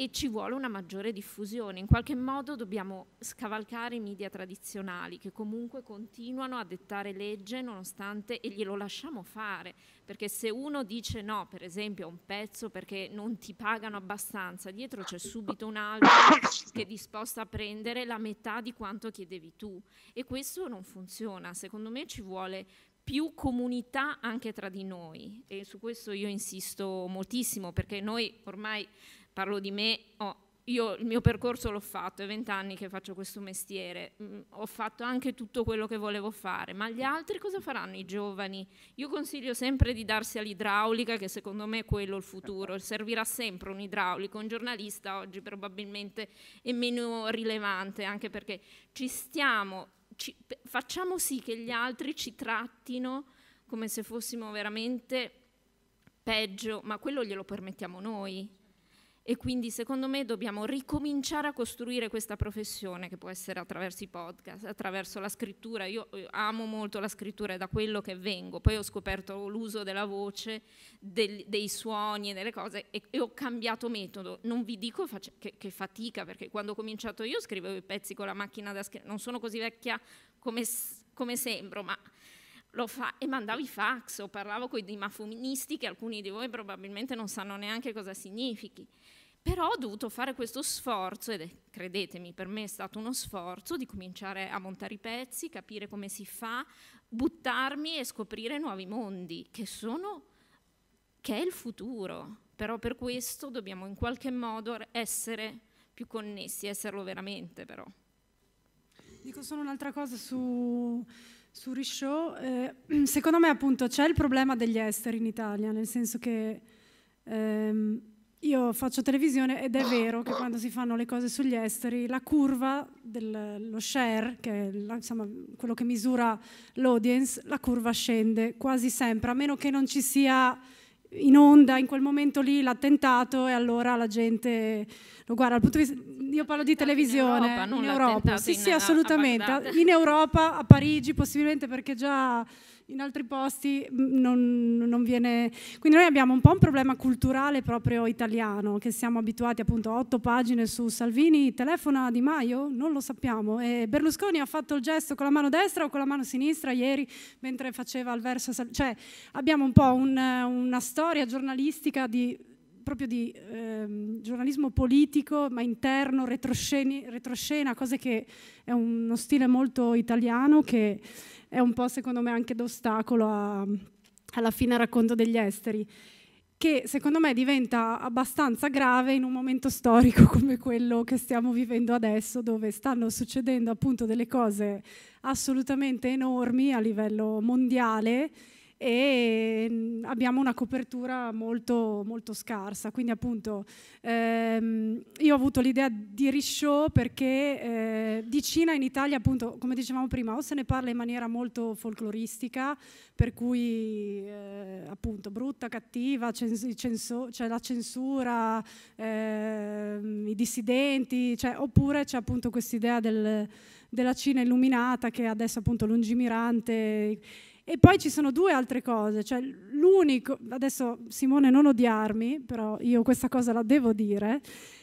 e ci vuole una maggiore diffusione. In qualche modo dobbiamo scavalcare i media tradizionali che comunque continuano a dettare legge nonostante e glielo lasciamo fare, perché se uno dice no, per esempio, a un pezzo perché non ti pagano abbastanza, dietro c'è subito un altro che è disposto a prendere la metà di quanto chiedevi tu e questo non funziona. Secondo me ci vuole più comunità anche tra di noi e su questo io insisto moltissimo perché noi ormai parlo di me, oh, io il mio percorso l'ho fatto, è vent'anni che faccio questo mestiere, mh, mm, ho fatto anche tutto quello che volevo fare, ma gli altri cosa faranno i giovani? Io consiglio sempre di darsi all'idraulica, che secondo me è quello il futuro, (laughs) servirà sempre un idraulico, un giornalista oggi probabilmente è meno rilevante, anche perché ci stiamo, ci, facciamo sì che gli altri ci trattino come se fossimo veramente peggio, ma quello glielo permettiamo noi e quindi secondo me dobbiamo ricominciare a costruire questa professione che può essere attraverso i podcast, attraverso la scrittura. Io eh, amo molto la scrittura, è da quello che vengo. Poi ho scoperto l'uso della voce, del, dei suoni e delle cose e, e, ho cambiato metodo. Non vi dico face, che, che, fatica, perché quando ho cominciato io scrivevo i pezzi con la macchina da scrivere, non sono così vecchia come, come sembro, ma lo fa e mandavo i fax o parlavo con i dimafonisti che alcuni di voi probabilmente non sanno neanche cosa significhi. Però ho dovuto fare questo sforzo, ed è, credetemi, per me è stato uno sforzo di cominciare a montare i pezzi, capire come si fa, buttarmi e scoprire nuovi mondi, che sono, che è il futuro. Però per questo dobbiamo in qualche modo essere più connessi, esserlo veramente però. Dico solo un'altra cosa su, su Rishow. Eh, (clears throat) secondo me appunto c'è il problema degli esteri in Italia, nel senso che ehm, io faccio televisione ed è vero che quando si fanno le cose sugli esteri, la curva dello share, che è insomma, quello che misura l'audience, la curva scende quasi sempre, a meno che non ci sia in onda in quel momento lì l'attentato e allora la gente lo guarda. Vista, io parlo di televisione in Europa, non in Europa. sì, sì, assolutamente. in Europa, a Parigi, possibilmente perché già in altri posti mm, non, non, viene... Quindi noi abbiamo un po' un problema culturale proprio italiano, che siamo abituati appunto a otto pagine su Salvini, telefona Di Maio? Non lo sappiamo. E Berlusconi ha fatto il gesto con la mano destra o con la mano sinistra ieri mentre faceva il verso... Cioè abbiamo un po' un, una storia giornalistica di proprio di ehm, giornalismo politico, ma interno, retroscena, cose che è uno stile molto italiano che è un po' secondo me anche d'ostacolo alla fine racconto degli esteri, che secondo me diventa abbastanza grave in un momento storico (laughs) come quello che stiamo vivendo adesso, dove stanno succedendo appunto delle cose assolutamente enormi a livello mondiale e mm, abbiamo una copertura molto, molto scarsa. Quindi appunto ehm, io ho avuto l'idea di Rishow perché eh, di Cina in Italia appunto come dicevamo prima o se ne parla in maniera molto folcloristica per cui eh, appunto brutta, cattiva, c'è la censura, ehm, i dissidenti, cioè, oppure c'è appunto quest'idea del, della Cina illuminata che adesso appunto lungimirante e poi ci sono due altre cose, cioè l'unico, adesso Simone non odiarmi, però io questa cosa la devo dire,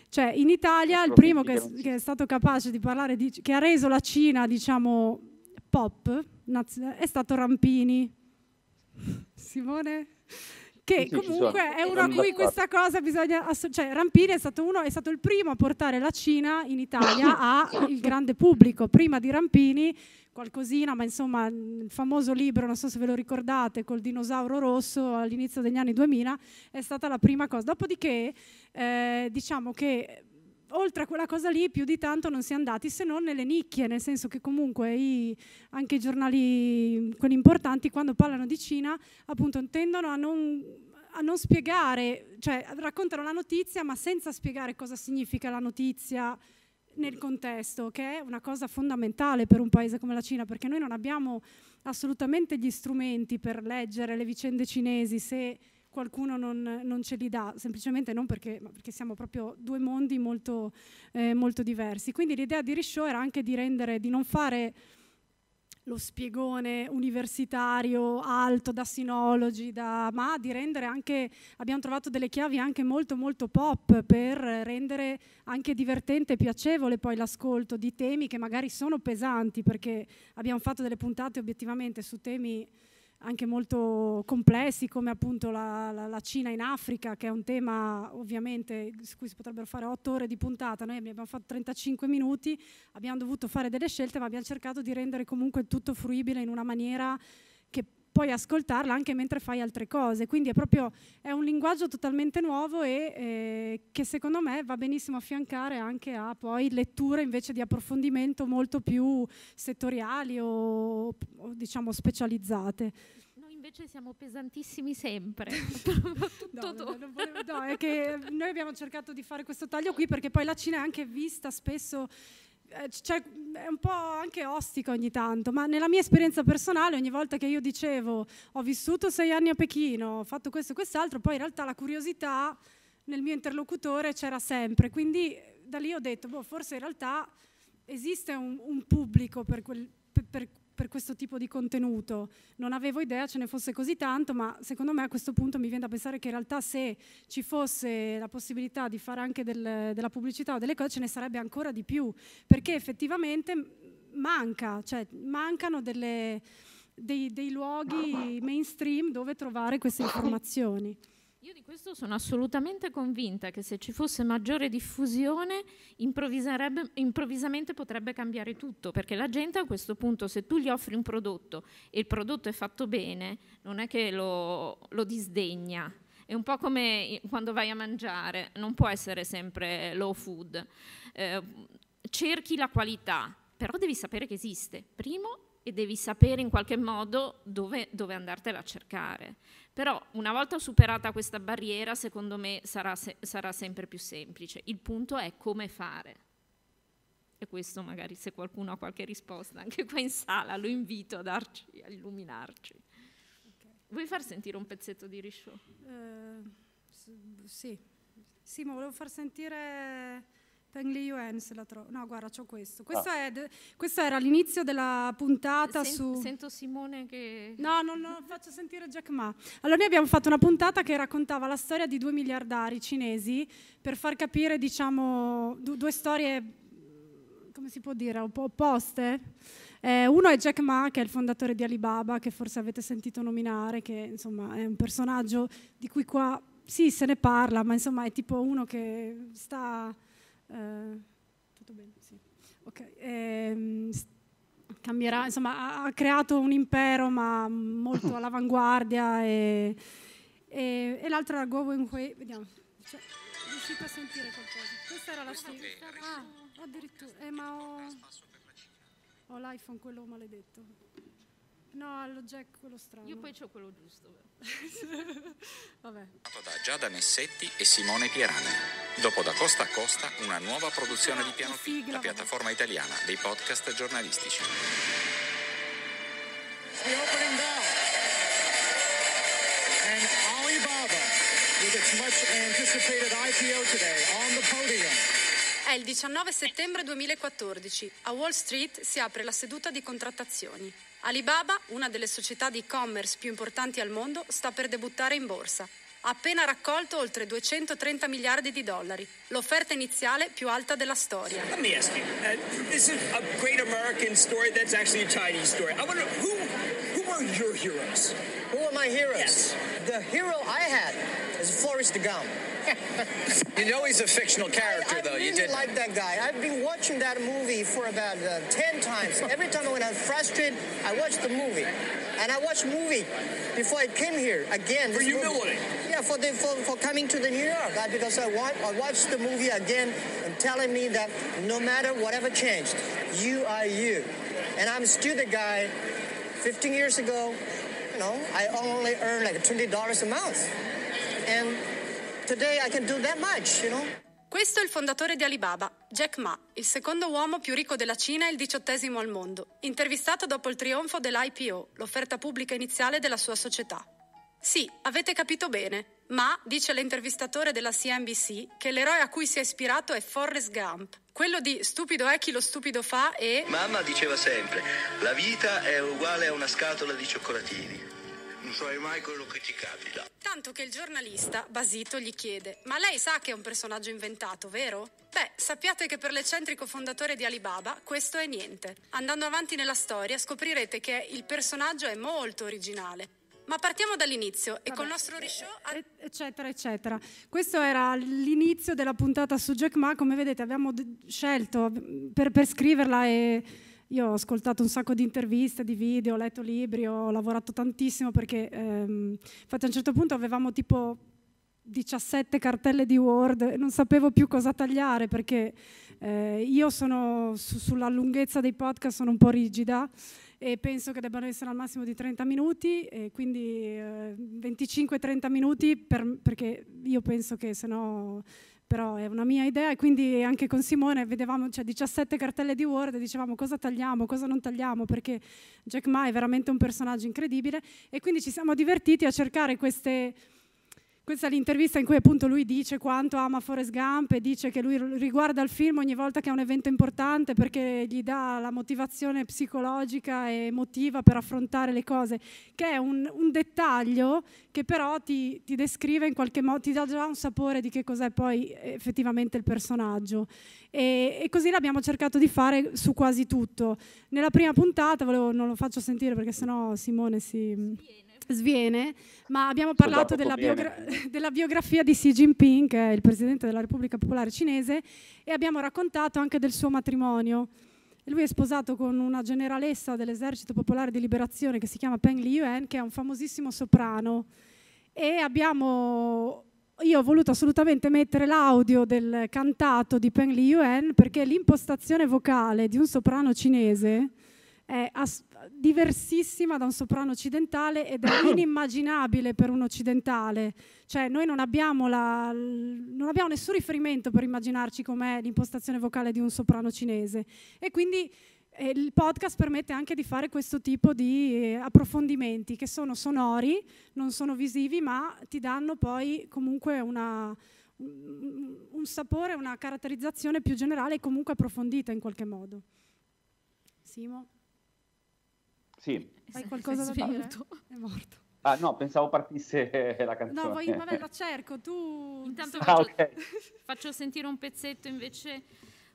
cioè in Italia il primo che, che è stato capace di parlare, di, che ha reso la Cina, diciamo, pop, è stato Rampini. Simone? che sì, comunque è uno a cui questa cosa bisogna asso- cioè Rampini è stato uno è stato il primo a portare la Cina in Italia (coughs) al grande pubblico prima di Rampini qualcosina ma insomma il famoso libro non so se ve lo ricordate col dinosauro rosso all'inizio degli anni 2000 è stata la prima cosa dopodiché eh, diciamo che oltre a quella cosa lì più di tanto non si è andati se non nelle nicchie, nel senso che comunque i, anche i giornali, quelli importanti, quando parlano di Cina, appunto tendono a non, a non spiegare, cioè raccontano la notizia ma senza spiegare cosa significa la notizia nel contesto, che è una cosa fondamentale per un paese come la Cina, perché noi non abbiamo assolutamente gli strumenti per leggere le vicende cinesi se qualcuno non, non ce li dà, semplicemente non perché, perché siamo proprio due mondi molto, eh, molto diversi. Quindi l'idea di Rishow era anche di rendere, di non fare lo spiegone universitario alto da sinologi, da, ma di rendere anche, abbiamo trovato delle chiavi anche molto molto pop per rendere anche divertente e piacevole poi l'ascolto di temi che magari sono pesanti perché abbiamo fatto delle puntate obiettivamente su temi anche molto complessi come appunto la, la, la, Cina in Africa, che è un tema ovviamente su cui si potrebbero fare otto ore di puntata, noi abbiamo fatto 35 minuti, abbiamo dovuto fare delle scelte ma abbiamo cercato di rendere comunque tutto fruibile in una maniera puoi ascoltarla anche mentre fai altre cose, quindi è proprio è un linguaggio totalmente nuovo e eh, che secondo me va benissimo affiancare anche a poi letture invece di approfondimento molto più settoriali o, o diciamo specializzate invece siamo pesantissimi sempre. (laughs) (laughs) Tutto no, no, volevo, no, è che noi abbiamo cercato di fare questo taglio qui perché poi la Cina è anche vista spesso eh, cioè, è un po' anche ostico ogni tanto, ma nella mia esperienza personale ogni volta che io dicevo ho vissuto sei anni a Pechino, ho fatto questo e quest'altro, poi in realtà la curiosità nel mio interlocutore c'era sempre, quindi eh, da lì ho detto, boh, forse in realtà esiste un, un pubblico per, quel, per, per per questo tipo di contenuto. Non avevo idea ce ne fosse così tanto, ma secondo me a questo punto mi viene da pensare che in realtà se ci fosse la possibilità di fare anche del, della pubblicità o delle cose ce ne sarebbe ancora di più, perché effettivamente manca, cioè mancano delle, dei, dei luoghi mainstream dove trovare queste informazioni. Io di questo sono assolutamente convinta che se ci fosse maggiore diffusione improvvisamente potrebbe cambiare tutto, perché la gente a questo punto se tu gli offri un prodotto e il prodotto è fatto bene, non è che lo, lo disdegna. È un po' come quando vai a mangiare, non può essere sempre low food. Eh, cerchi la qualità, però devi sapere che esiste, primo e devi sapere in qualche modo dove, dove andartela a cercare. Però una volta superata questa barriera, secondo me sarà, se, sarà sempre più semplice. Il punto è come fare. E questo magari se qualcuno ha qualche risposta anche qua in sala, lo invito a darci, a illuminarci. Okay. Vuoi far sentire un pezzetto di Risciò? Uh, eh, sì. sì, ma volevo far sentire li Liyuen se la trovo. No, guarda, c'ho questo. Questo, ah. de- questo era l'inizio della puntata Sen- su... Sento Simone che... No, non no, faccio sentire Jack Ma. Allora, noi abbiamo fatto una puntata che raccontava la storia di due miliardari cinesi per far capire, diciamo, du- due storie, come si può dire, un po' opposte eh, uno è Jack Ma, che è il fondatore di Alibaba, che forse avete sentito nominare, che insomma è un personaggio di cui qua sì se ne parla, ma insomma è tipo uno che sta eh, tutto bene, sì. Ok. Eh, cambierà, insomma, ha, ha, creato un impero ma molto (clears throat) all'avanguardia e, e, e l'altra era Go Hui, vediamo. Cioè, riuscite a sentire qualcosa? Questa era la sigla. Ah, addirittura. Eh, ma ho, ho l'iPhone, quello maledetto. No, allo Jack quello strano. Io poi c'ho quello giusto. (laughs) Vabbè. Da Giada Nessetti e Simone Pierane. Dopo da Costa a Costa una nuova produzione di Piano P, la piattaforma italiana dei podcast giornalistici. The opening bell. And Alibaba with its much anticipated IPO today on the podium. È il 19 settembre 2014. A Wall Street si apre la seduta di contrattazioni. Alibaba, una delle società di e-commerce più importanti al mondo, sta per debuttare in borsa. Ha appena raccolto oltre 230 miliardi di dollari, l'offerta iniziale più alta della storia. Let me ask you, uh, this is a great American story that's actually a Chinese story. I wonder who are your heroes? Who are my heroes? Yes. The hero I had is Flourish de Gum. (laughs) you know he's a fictional character, I, I though. Really you did like that guy. I've been watching that movie for about uh, ten times. Every time when I'm frustrated, I watch the movie, and I watch movie before I came here again. For humility. Yeah, for the for, for coming to the New York, because I I watched the movie again and telling me that no matter whatever changed, you are you, and I'm still the guy 15 years ago, you know, I only earned like $20 a month. And today I can do that much, you know. Questo è il fondatore di Alibaba, Jack Ma, il secondo uomo più ricco della Cina e il diciottesimo al mondo, intervistato dopo il trionfo dell'IPO, l'offerta pubblica iniziale della sua società. Sì, avete capito bene, ma dice l'intervistatore della CNBC che l'eroe a cui si è ispirato è Forrest Gump. Quello di stupido è chi lo stupido fa e... Mamma diceva sempre, la vita è uguale a una scatola di cioccolatini. Non sai mai quello che ti capita. Tanto che il giornalista, basito, gli chiede: Ma lei sa che è un personaggio inventato, vero? Beh, sappiate che per l'eccentrico fondatore di Alibaba questo è niente. Andando avanti nella storia scoprirete che il personaggio è molto originale. Ma partiamo dall'inizio e col nostro rishow... Eccetera, eccetera. Questo era l'inizio della puntata su Jack Ma, come vedete abbiamo scelto per, per scriverla e io ho ascoltato un sacco di interviste, di video, ho letto libri, ho lavorato tantissimo perché ehm, infatti a un certo punto avevamo tipo 17 cartelle di Word, non sapevo più cosa tagliare perché eh, io sono su, sulla lunghezza dei podcast sono un po' rigida e penso che debbano essere al massimo di 30 minuti, e quindi 25-30 eh, minuti per, perché io penso che se no però è una mia idea e quindi anche con Simone vedevamo cioè, 17 cartelle di Word e dicevamo cosa tagliamo, cosa non tagliamo perché Jack Ma è veramente un personaggio incredibile e quindi ci siamo divertiti a cercare queste questa è l'intervista in cui appunto lui dice quanto ama Forrest Gump e dice che lui riguarda il film ogni volta che è un evento importante perché gli dà la motivazione psicologica e emotiva per affrontare le cose, che è un, un dettaglio che però ti, ti, descrive in qualche modo, ti dà già un sapore di che cos'è poi effettivamente il personaggio. E, e così l'abbiamo cercato di fare su quasi tutto. Nella prima puntata, volevo, non lo faccio sentire perché sennò Simone si... Mm, sviene, ma abbiamo parlato della, biogra della, biografia di Xi Jinping, che è il presidente della Repubblica Popolare Cinese, e abbiamo raccontato anche del suo matrimonio. Lui è sposato con una generalessa dell'esercito popolare di liberazione che si chiama Peng Li Yuan, che è un famosissimo soprano. E abbiamo, io ho voluto assolutamente mettere l'audio del cantato di Peng Li Yuan perché l'impostazione vocale di un soprano cinese è diversissima da un soprano occidentale ed è (coughs) inimmaginabile per un occidentale. Cioè noi non abbiamo, la, non abbiamo nessun riferimento per immaginarci com'è l'impostazione vocale di un soprano cinese. E quindi eh, il podcast permette anche di fare questo tipo di eh, approfondimenti che sono sonori, non sono visivi, ma ti danno poi comunque una, un, un sapore, una caratterizzazione più generale e comunque approfondita in qualche modo. Simo? Sì. Hai qualcosa da dire? Certo. È morto. Ah no, pensavo partisse (laughs) la canzone. No, poi, vabbè, la (laughs) cerco, tu... Intanto ah, faccio, okay. faccio, sentire un pezzetto invece.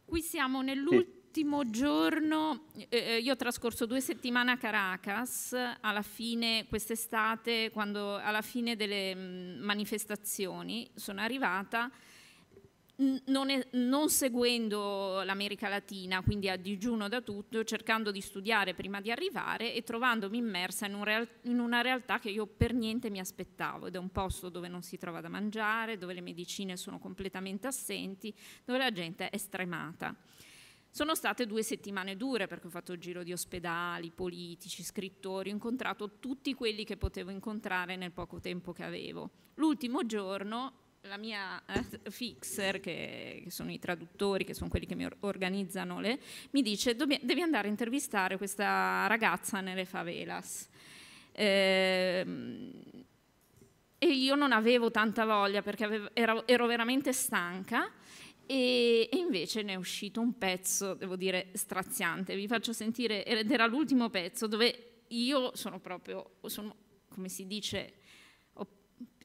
Qui siamo nell'ultimo sì. giorno, eh, eh, io ho trascorso due settimane a Caracas, alla fine quest'estate, quando alla fine delle mm, manifestazioni sono arrivata non, è, non, seguendo l'America Latina, quindi a digiuno da tutto, cercando di studiare prima di arrivare e trovandomi immersa in, un real, in, una realtà che io per niente mi aspettavo ed è un posto dove non si trova da mangiare, dove le medicine sono completamente assenti, dove la gente è stremata. Sono state due settimane dure perché ho fatto il giro di ospedali, politici, scrittori, ho incontrato tutti quelli che potevo incontrare nel poco tempo che avevo. L'ultimo giorno la mia eh, fixer, che, che, sono i traduttori, che sono quelli che mi organizzano le, mi dice Dobbi- devi andare a intervistare questa ragazza nelle favelas. Eh, e io non avevo tanta voglia perché avevo, ero, ero, veramente stanca e, e, invece ne è uscito un pezzo, devo dire, straziante. Vi faccio sentire, ed era l'ultimo pezzo dove io sono proprio, sono, come si dice,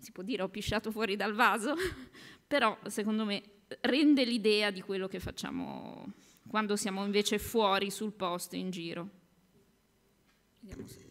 si può dire ho pisciato fuori dal vaso, (laughs) però secondo me rende l'idea di quello che facciamo quando siamo invece fuori sul posto in giro. Vediamo se...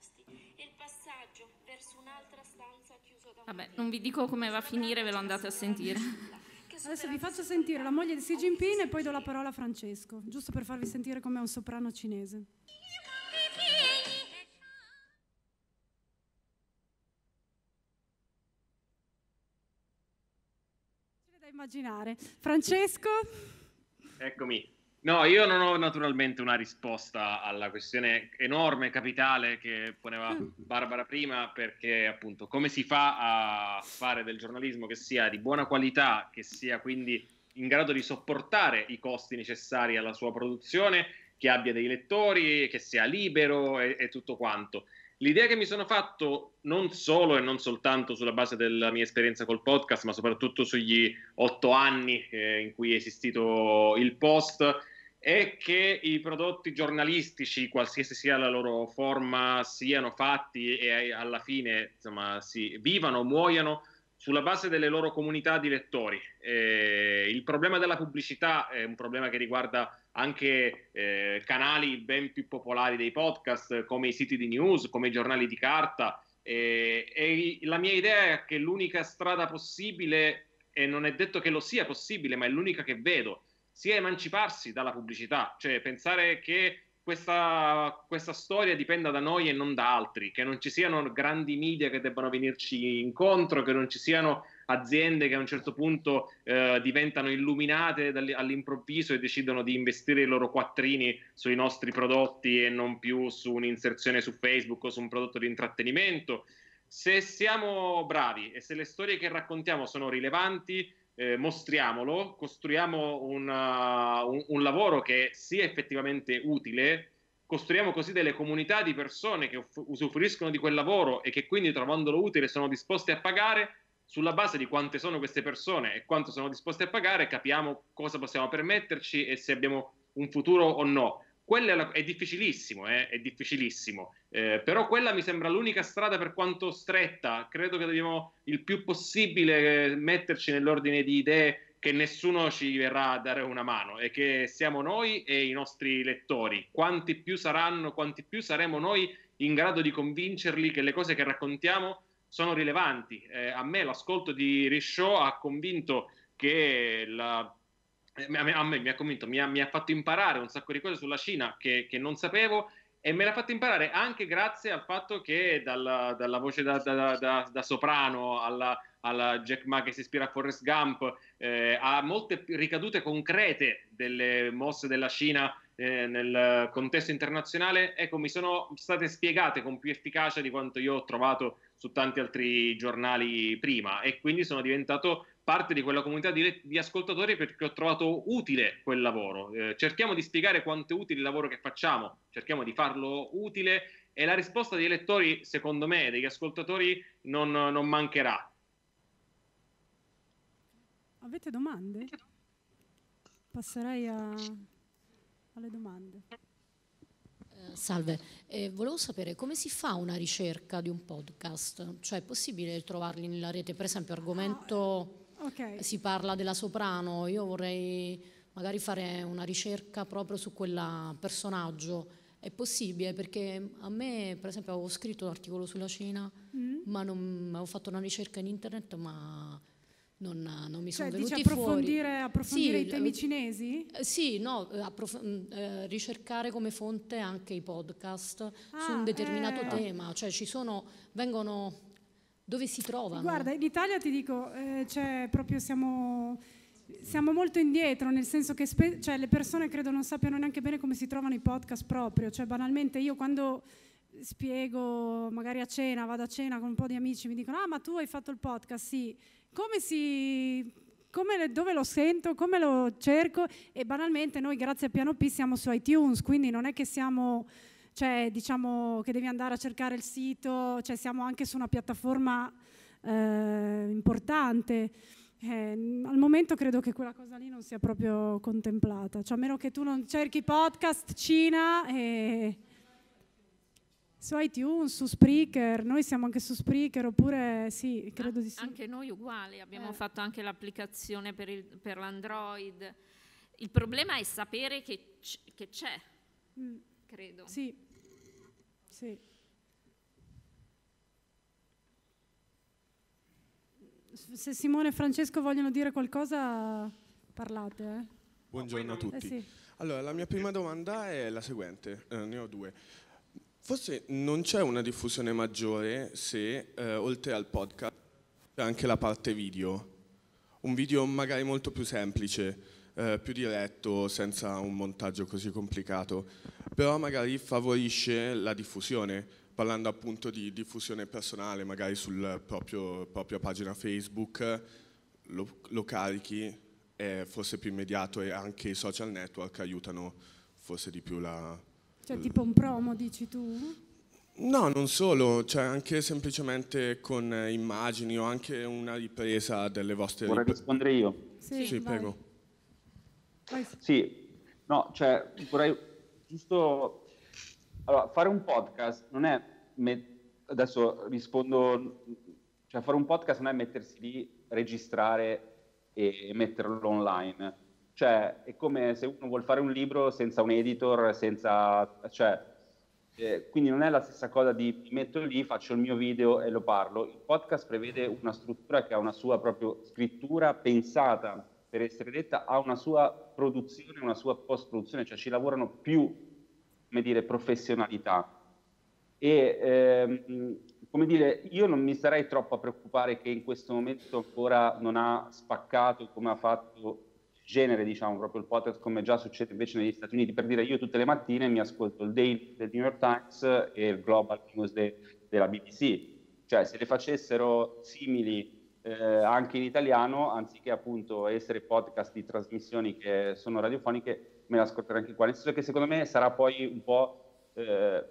posti e il passaggio verso un'altra stanza chiuso da un Vabbè, non vi dico come va a finire, ve lo andate a sentire. Adesso vi faccio sentire la moglie di Xi Jinping e poi do la parola a Francesco, giusto per farvi sentire com'è un soprano cinese. Da immaginare. Francesco? Eccomi. No, io non ho naturalmente una risposta alla questione enorme, capitale che poneva mm. Barbara prima, perché appunto come si fa a fare del giornalismo che sia di buona qualità, che sia quindi in grado di sopportare i costi necessari alla sua produzione, che abbia dei lettori, che sia libero e, e tutto quanto. L'idea che mi sono fatto non solo e non soltanto sulla base della mia esperienza col podcast, ma soprattutto sugli otto anni eh, in cui è esistito il post, è che i prodotti giornalistici, qualsiasi sia la loro forma, siano fatti e alla fine insomma, si vivano, muoiano sulla base delle loro comunità di lettori. Eh, il problema della pubblicità è un problema che riguarda anche eh, canali ben più popolari dei podcast, come i siti di news, come i giornali di carta. Eh, e la mia idea è che l'unica strada possibile, e non è detto che lo sia possibile, ma è l'unica che vedo, sia emanciparsi dalla pubblicità, cioè pensare che questa, questa, storia dipenda da noi e non da altri, che non ci siano grandi media che debbano venirci incontro, che non ci siano aziende che a un certo punto eh, diventano illuminate all'improvviso e decidono di investire i loro quattrini sui nostri prodotti e non più su un'inserzione su Facebook o su un prodotto di intrattenimento. Se siamo bravi e se le storie che raccontiamo sono rilevanti, eh, mostriamolo, costruiamo una, eh, un, un lavoro che sia effettivamente utile, costruiamo così delle comunità di persone che usufruiscono di quel lavoro e che quindi trovandolo utile sono disposte a pagare, sulla base di quante sono queste persone e quanto sono disposte a pagare, capiamo cosa possiamo permetterci e se abbiamo un futuro o no quella è, la, è difficilissimo, eh, è difficilissimo. Eh, però quella mi sembra l'unica strada per quanto stretta. Credo che dobbiamo il più possibile eh, metterci nell'ordine di idee che nessuno ci verrà a dare una mano e che siamo noi e i nostri lettori. Quanti più saranno, quanti più saremo noi in grado di convincerli che le cose che raccontiamo sono rilevanti. Eh, a me l'ascolto di Richaud ha convinto che la a me, a me mi ha convinto, mi ha, mi ha, fatto imparare un sacco di cose sulla Cina che, che non sapevo e me l'ha fatto imparare anche grazie al fatto che dalla, dalla voce da, da, da, da soprano alla, alla, Jack Ma che si ispira a Forrest Gump eh, a molte ricadute concrete delle mosse della Cina eh, nel contesto internazionale, ecco, mi sono state spiegate con più efficacia di quanto io ho trovato su tanti altri giornali prima e quindi sono diventato parte di quella comunità di, di, ascoltatori perché ho trovato utile quel lavoro. Eh, cerchiamo di spiegare quanto è utile il lavoro che facciamo, cerchiamo di farlo utile e la risposta dei lettori, secondo me, degli ascoltatori non, non mancherà. Avete domande? Passerei a... alle domande. Eh, salve, eh, volevo sapere come si fa una ricerca di un podcast, cioè è possibile trovarli nella rete, per esempio ah, argomento... No, Okay. Si parla della soprano, io vorrei magari fare una ricerca proprio su quel personaggio. È possibile perché a me, per esempio, avevo scritto un articolo sulla Cina, mm. ma non, avevo fatto una ricerca in internet, ma non, non mi cioè, sono cioè, venuti approfondire, fuori. approfondire sì, i eh, temi cinesi? Eh, sì, no, eh, mm, eh, ricercare come fonte anche i podcast ah, su un ah, determinato eh. tema, cioè ci sono, vengono dove si trovano? Guarda, in Italia ti dico, eh, cioè, proprio siamo, siamo, molto indietro, nel senso che cioè, le persone credo non sappiano neanche bene come si trovano i podcast proprio, cioè banalmente io quando spiego magari a cena, vado a cena con un po' di amici, mi dicono, ah ma tu hai fatto il podcast, sì, come si... Come, dove lo sento, come lo cerco e banalmente noi grazie a Piano P siamo su iTunes, quindi non è che siamo cioè, diciamo che devi andare a cercare il sito, cioè, siamo anche su una piattaforma eh, importante. Eh, al momento credo che quella cosa lì non sia proprio contemplata, cioè a meno che tu non cerchi podcast Cina e... su iTunes, su Spreaker, noi siamo anche su Spreaker oppure sì, credo di sì. Anche noi uguali, abbiamo eh. fatto anche l'applicazione per, il, per, l'Android. Il problema è sapere che, c- che c'è, mm. credo. Sì. Sì. Se Simone e Francesco vogliono dire qualcosa, parlate. Eh. Buongiorno a tutti. Eh sì. Allora, la mia prima domanda è la seguente, eh, ne ho due. Forse non c'è una diffusione maggiore se, eh, oltre al podcast, c'è anche la parte video. Un video magari molto più semplice, eh, più diretto, senza un montaggio così complicato però magari favorisce la diffusione, parlando appunto di diffusione personale, magari sulla propria pagina Facebook, lo, lo carichi, è forse più immediato e anche i social network aiutano forse di più la... Cioè eh, tipo un promo dici tu? No, non solo, cioè anche semplicemente con immagini o anche una ripresa delle vostre... Vorrei rip- rispondere io? Sì, sì prego. Vai. Sì, no, cioè vorrei giusto... Allora, fare un podcast non è... Met... Adesso rispondo... Cioè, fare un podcast non è mettersi lì, registrare e metterlo online. Cioè, è come se uno vuole fare un libro senza un editor, senza... Cioè, eh, quindi non è la stessa cosa di mi metto lì, faccio il mio video e lo parlo. Il podcast prevede una struttura che ha una sua propria scrittura pensata per essere detta ha una sua produzione, una sua post-produzione, cioè ci lavorano più come dire, professionalità. E ehm, come dire, io non mi sarei troppo a preoccupare che in questo momento ancora non ha spaccato come ha fatto il genere, diciamo, proprio il podcast, come già succede invece negli Stati Uniti. Per dire, io tutte le mattine mi ascolto il Daily del New York Times e il Global News de, della BBC. Cioè, se le facessero simili eh, anche in italiano, anziché appunto essere podcast di trasmissioni che sono radiofoniche, me la ascolterò anche qua. Nel senso che secondo me sarà poi un po' eh,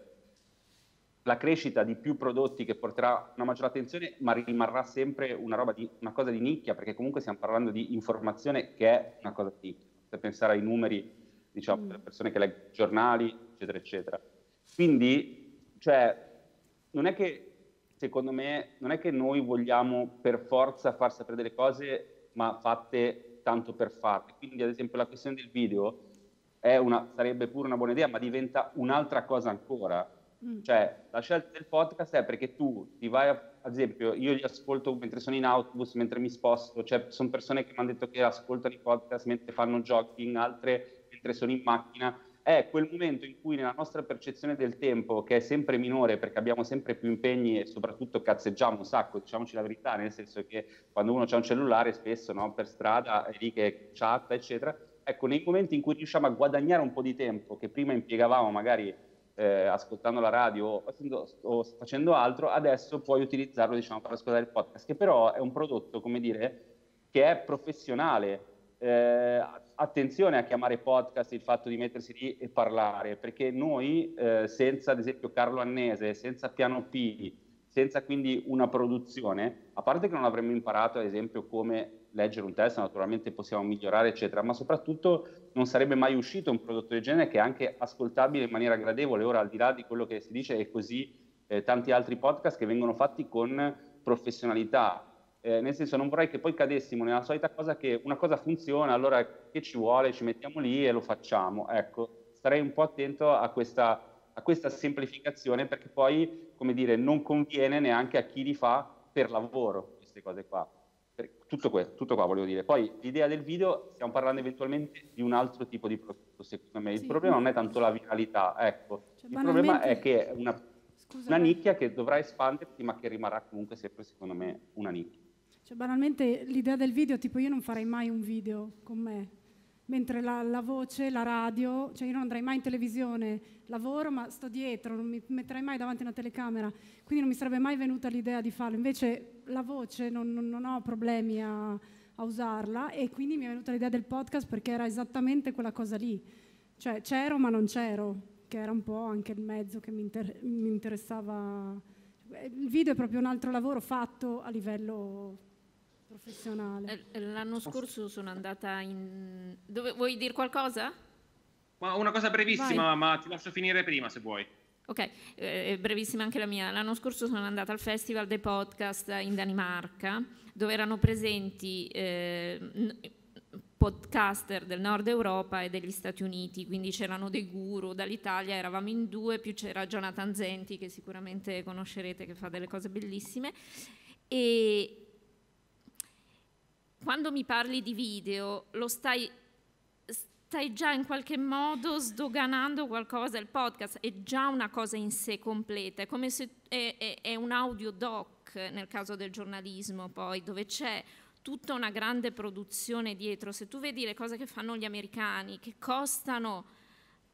la crescita di più prodotti che porterà una maggiore attenzione, ma rimarrà sempre una, di, una cosa di nicchia, perché comunque stiamo parlando di informazione che è una cosa di nicchia. Se pensare ai numeri, diciamo, delle mm. persone che leggono giornali, eccetera, eccetera. Quindi, cioè, non è che secondo me, non è che noi vogliamo per forza far sapere delle cose, ma fatte tanto per farle. Quindi, ad esempio, la questione del video una, sarebbe pure una buona idea, ma diventa un'altra cosa ancora. Mm. Cioè, la scelta del podcast è perché tu ti vai, a, ad esempio, io li ascolto mentre sono in autobus, mentre mi sposto, cioè sono persone che mi hanno detto che ascoltano i podcast mentre fanno jogging, altre mentre sono in macchina è quel momento in cui nella nostra percezione del tempo, che è sempre minore perché abbiamo sempre più impegni e soprattutto cazzeggiamo un sacco, diciamoci la verità, nel senso che quando uno ha un cellulare spesso no, per strada è lì che chatta, eccetera, ecco, nei momenti in cui riusciamo a guadagnare un po' di tempo che prima impiegavamo magari eh, ascoltando la radio o, o, facendo altro, adesso puoi utilizzarlo diciamo, per ascoltare il podcast, che però è un prodotto, come dire, che è professionale. Eh, attenzione a chiamare podcast il fatto di mettersi lì e parlare, perché noi eh, senza ad esempio Carlo Annese, senza Piano P, senza quindi una produzione, a parte che non avremmo imparato ad esempio come leggere un testo, naturalmente possiamo migliorare eccetera, ma soprattutto non sarebbe mai uscito un prodotto del genere che è anche ascoltabile in maniera gradevole, ora al di là di quello che si dice è così eh, tanti altri podcast che vengono fatti con professionalità, eh, nel senso non vorrei che poi cadessimo nella solita cosa che una cosa funziona, allora che ci vuole, ci mettiamo lì e lo facciamo. Ecco, starei un po' attento a questa, a questa semplificazione perché poi, come dire, non conviene neanche a chi li fa per lavoro queste cose qua. tutto, questo, tutto qua volevo dire. Poi l'idea del video, stiamo parlando eventualmente di un altro tipo di prodotto, secondo me. Il sì, problema non è tanto la viralità, ecco. Cioè, Il problema è che è una, una nicchia che dovrà espandersi ma che rimarrà comunque sempre, secondo me, una nicchia. Cioè, banalmente l'idea del video, tipo io non farei mai un video con me, mentre la, la, voce, la radio, cioè io non andrei mai in televisione, lavoro ma sto dietro, non mi metterei mai davanti a una telecamera, quindi non mi sarebbe mai venuta l'idea di farlo, invece la voce non, non, non ho problemi a, a, usarla e quindi mi è venuta l'idea del podcast perché era esattamente quella cosa lì, cioè c'ero ma non c'ero, che era un po' anche il mezzo che mi, inter mi interessava. Il video è proprio un altro lavoro fatto a livello professionale. Eh, eh, l'anno scorso sono andata in... Dove, vuoi dire qualcosa? Ma una cosa brevissima, Vai. ma ti lascio finire prima se vuoi. Ok, eh, brevissima anche la mia. L'anno scorso sono andata al Festival dei Podcast in Danimarca, dove erano presenti eh, podcaster del nord Europa e degli Stati Uniti, quindi c'erano dei guru dall'Italia, eravamo in due, più c'era Jonathan Zenti che sicuramente conoscerete che fa delle cose bellissime e, quando mi parli di video, lo stai, stai già in qualche modo sdoganando qualcosa, il podcast è già una cosa in sé completa, è come se è, è, è un audio doc nel caso del giornalismo poi, dove c'è tutta una grande produzione dietro, se tu vedi le cose che fanno gli americani, che costano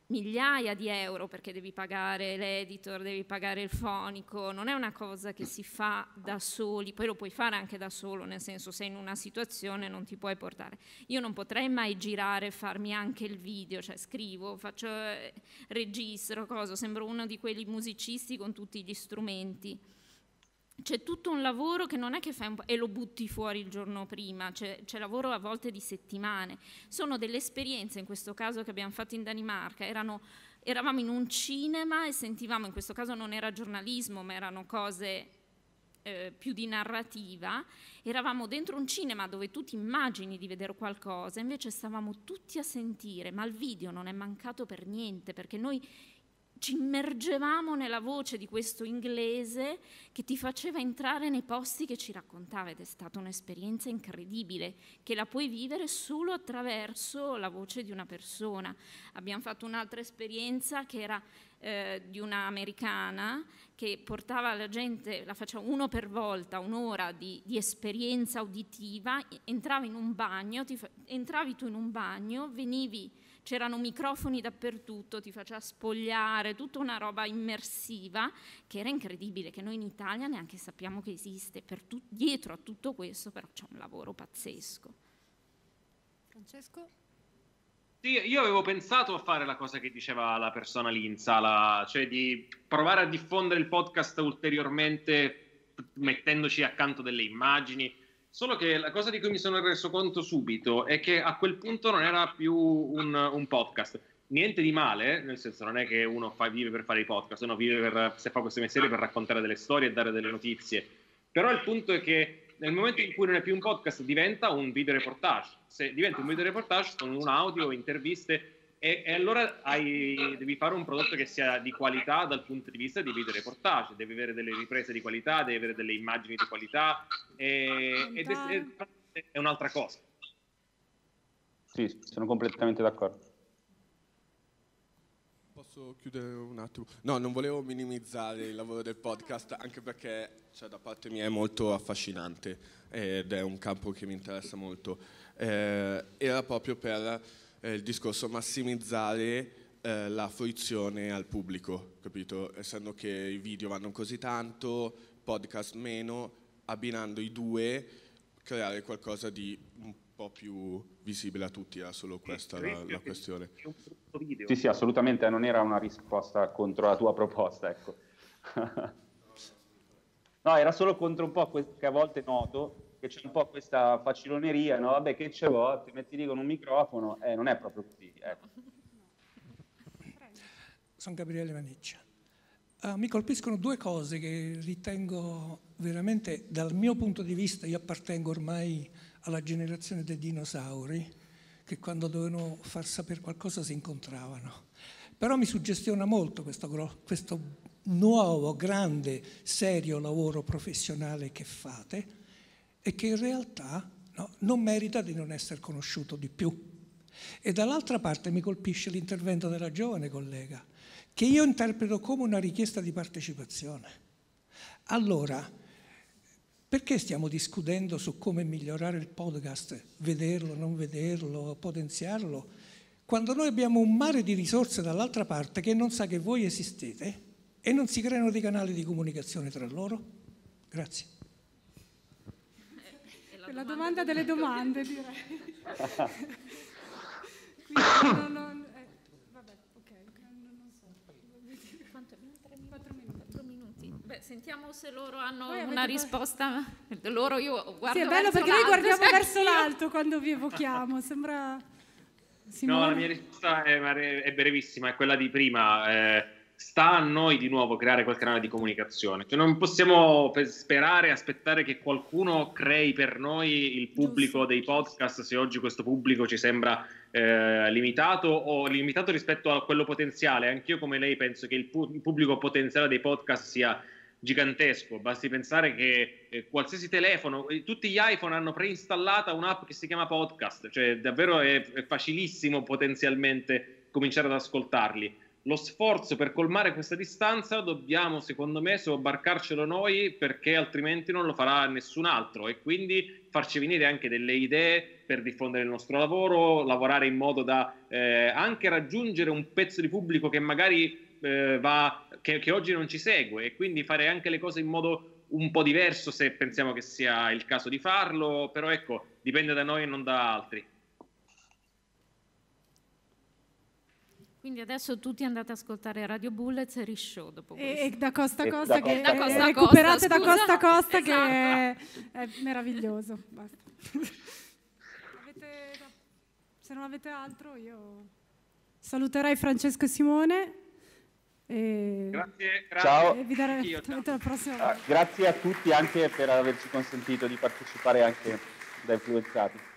migliaia di euro perché devi pagare l'editor, devi pagare il fonico, non è una cosa che si fa da soli, poi lo puoi fare anche da solo, nel senso sei in una situazione non ti puoi portare. Io non potrei mai girare e farmi anche il video, cioè scrivo, faccio, eh, registro, cosa, sembro uno di quelli musicisti con tutti gli strumenti c'è tutto un lavoro che non è che fai un po' e lo butti fuori il giorno prima, c'è, c'è, lavoro a volte di settimane. Sono delle esperienze, in questo caso che abbiamo fatto in Danimarca, erano, eravamo in un cinema e sentivamo, in questo caso non era giornalismo, ma erano cose eh, più di narrativa, eravamo dentro un cinema dove tu ti immagini di vedere qualcosa, invece stavamo tutti a sentire, ma il video non è mancato per niente, perché noi ci immergevamo nella voce di questo inglese che ti faceva entrare nei posti che ci raccontava ed è stata un'esperienza incredibile che la puoi vivere solo attraverso la voce di una persona. Abbiamo fatto un'altra esperienza che era eh, di un'americana che portava la gente, la faceva uno per volta, un'ora di, di esperienza uditiva, entrava in un bagno, ti, entravi tu in un bagno, venivi c'erano microfoni dappertutto, ti faceva spogliare, tutta una roba immersiva che era incredibile, che noi in Italia neanche sappiamo che esiste. Tu- dietro a tutto questo però c'è un lavoro pazzesco. Francesco? Sì, io avevo pensato a fare la cosa che diceva la persona lì in sala, cioè di provare a diffondere il podcast ulteriormente mettendoci accanto delle immagini Solo che la cosa di cui mi sono reso conto subito è che a quel punto non era più un, un podcast. Niente di male, nel senso non è che uno fa, vive per fare i podcast, uno vive per, se fa queste mestiere per raccontare delle storie e dare delle notizie. Però il punto è che nel momento in cui non è più un podcast diventa un video reportage. Se diventa un video reportage sono un audio, interviste, e, e allora hai, devi fare un prodotto che sia di qualità dal punto di vista di video reportage, devi avere delle riprese di qualità, devi avere delle immagini di qualità, e, ed è, è un'altra cosa. Sì, sono completamente d'accordo. Posso chiudere un attimo? No, non volevo minimizzare il lavoro del podcast, anche perché cioè, da parte mia è molto affascinante ed è un campo che mi interessa molto. Eh, era proprio per eh, il discorso massimizzare eh, la fruizione al pubblico, capito? Essendo che i video vanno così tanto, podcast meno, abbinando i due, creare qualcosa di un po' più visibile a tutti, era solo questa la, la questione. Sì, sì, assolutamente, non era una risposta contro la tua proposta, ecco. no, era solo contro un po' quel che a volte noto, che c'è un po' questa faciloneria, no? Vabbè, che ce l'ho, ti metti lì con un microfono, eh, non è proprio così. Ecco. Eh. Sono Gabriele Maniccia. Uh, eh, mi colpiscono due cose che ritengo veramente, dal mio punto di vista, io appartengo ormai alla generazione dei dinosauri, che quando dovevano far sapere qualcosa si incontravano. Però mi suggestiona molto questo, questo nuovo, grande, serio lavoro professionale che fate e che in realtà no, non merita di non essere conosciuto di più. E dall'altra parte mi colpisce l'intervento della giovane collega, che io interpreto come una richiesta di partecipazione. Allora, perché stiamo discutendo su come migliorare il podcast, vederlo, non vederlo, potenziarlo, quando noi abbiamo un mare di risorse dall'altra parte che non sa che voi esistete e non si creano dei canali di comunicazione tra loro? Grazie la, domanda, domanda delle domande, (laughs) direi. (laughs) Quindi, non, non, eh, vabbè, ok, non, non so. Quanto Tre Quattro minuti. Quattro minuti. Beh, sentiamo se loro hanno Voi una risposta. Per... Loro io guardo Sì, è bello perché noi guardiamo sì, cioè verso l'alto quando vi evochiamo, sembra... Simone? No, la mia risposta è, è brevissima, è quella di prima. Eh sta a noi di nuovo creare quel canale di comunicazione. Cioè non possiamo sperare, aspettare che qualcuno crei per noi il pubblico dei podcast, se oggi questo pubblico ci sembra eh, limitato o limitato rispetto a quello potenziale. Anch'io come lei penso che il, pu- il pubblico potenziale dei podcast sia gigantesco, basti pensare che eh, qualsiasi telefono, eh, tutti gli iPhone hanno preinstallata un'app che si chiama podcast, cioè davvero è, è facilissimo potenzialmente cominciare ad ascoltarli lo sforzo per colmare questa distanza dobbiamo, secondo me, sobbarcarcelo noi perché altrimenti non lo farà nessun altro e quindi farci venire anche delle idee per diffondere il nostro lavoro, lavorare in modo da eh, anche raggiungere un pezzo di pubblico che magari eh, va, che, che oggi non ci segue e quindi fare anche le cose in modo un po' diverso se pensiamo che sia il caso di farlo, però ecco, dipende da noi e non da altri. Quindi adesso tutti andate ad ascoltare Radio Bullets e Rishow dopo questo. E, da Costa Costa, che da costa, costa, recuperate da Costa Costa che esatto. è, è meraviglioso. avete, se non avete altro io saluterei Francesco e Simone. E grazie, grazie. Ciao. E vi darò Io, ciao. Ah, grazie a tutti anche per averci consentito di partecipare anche da influenzati.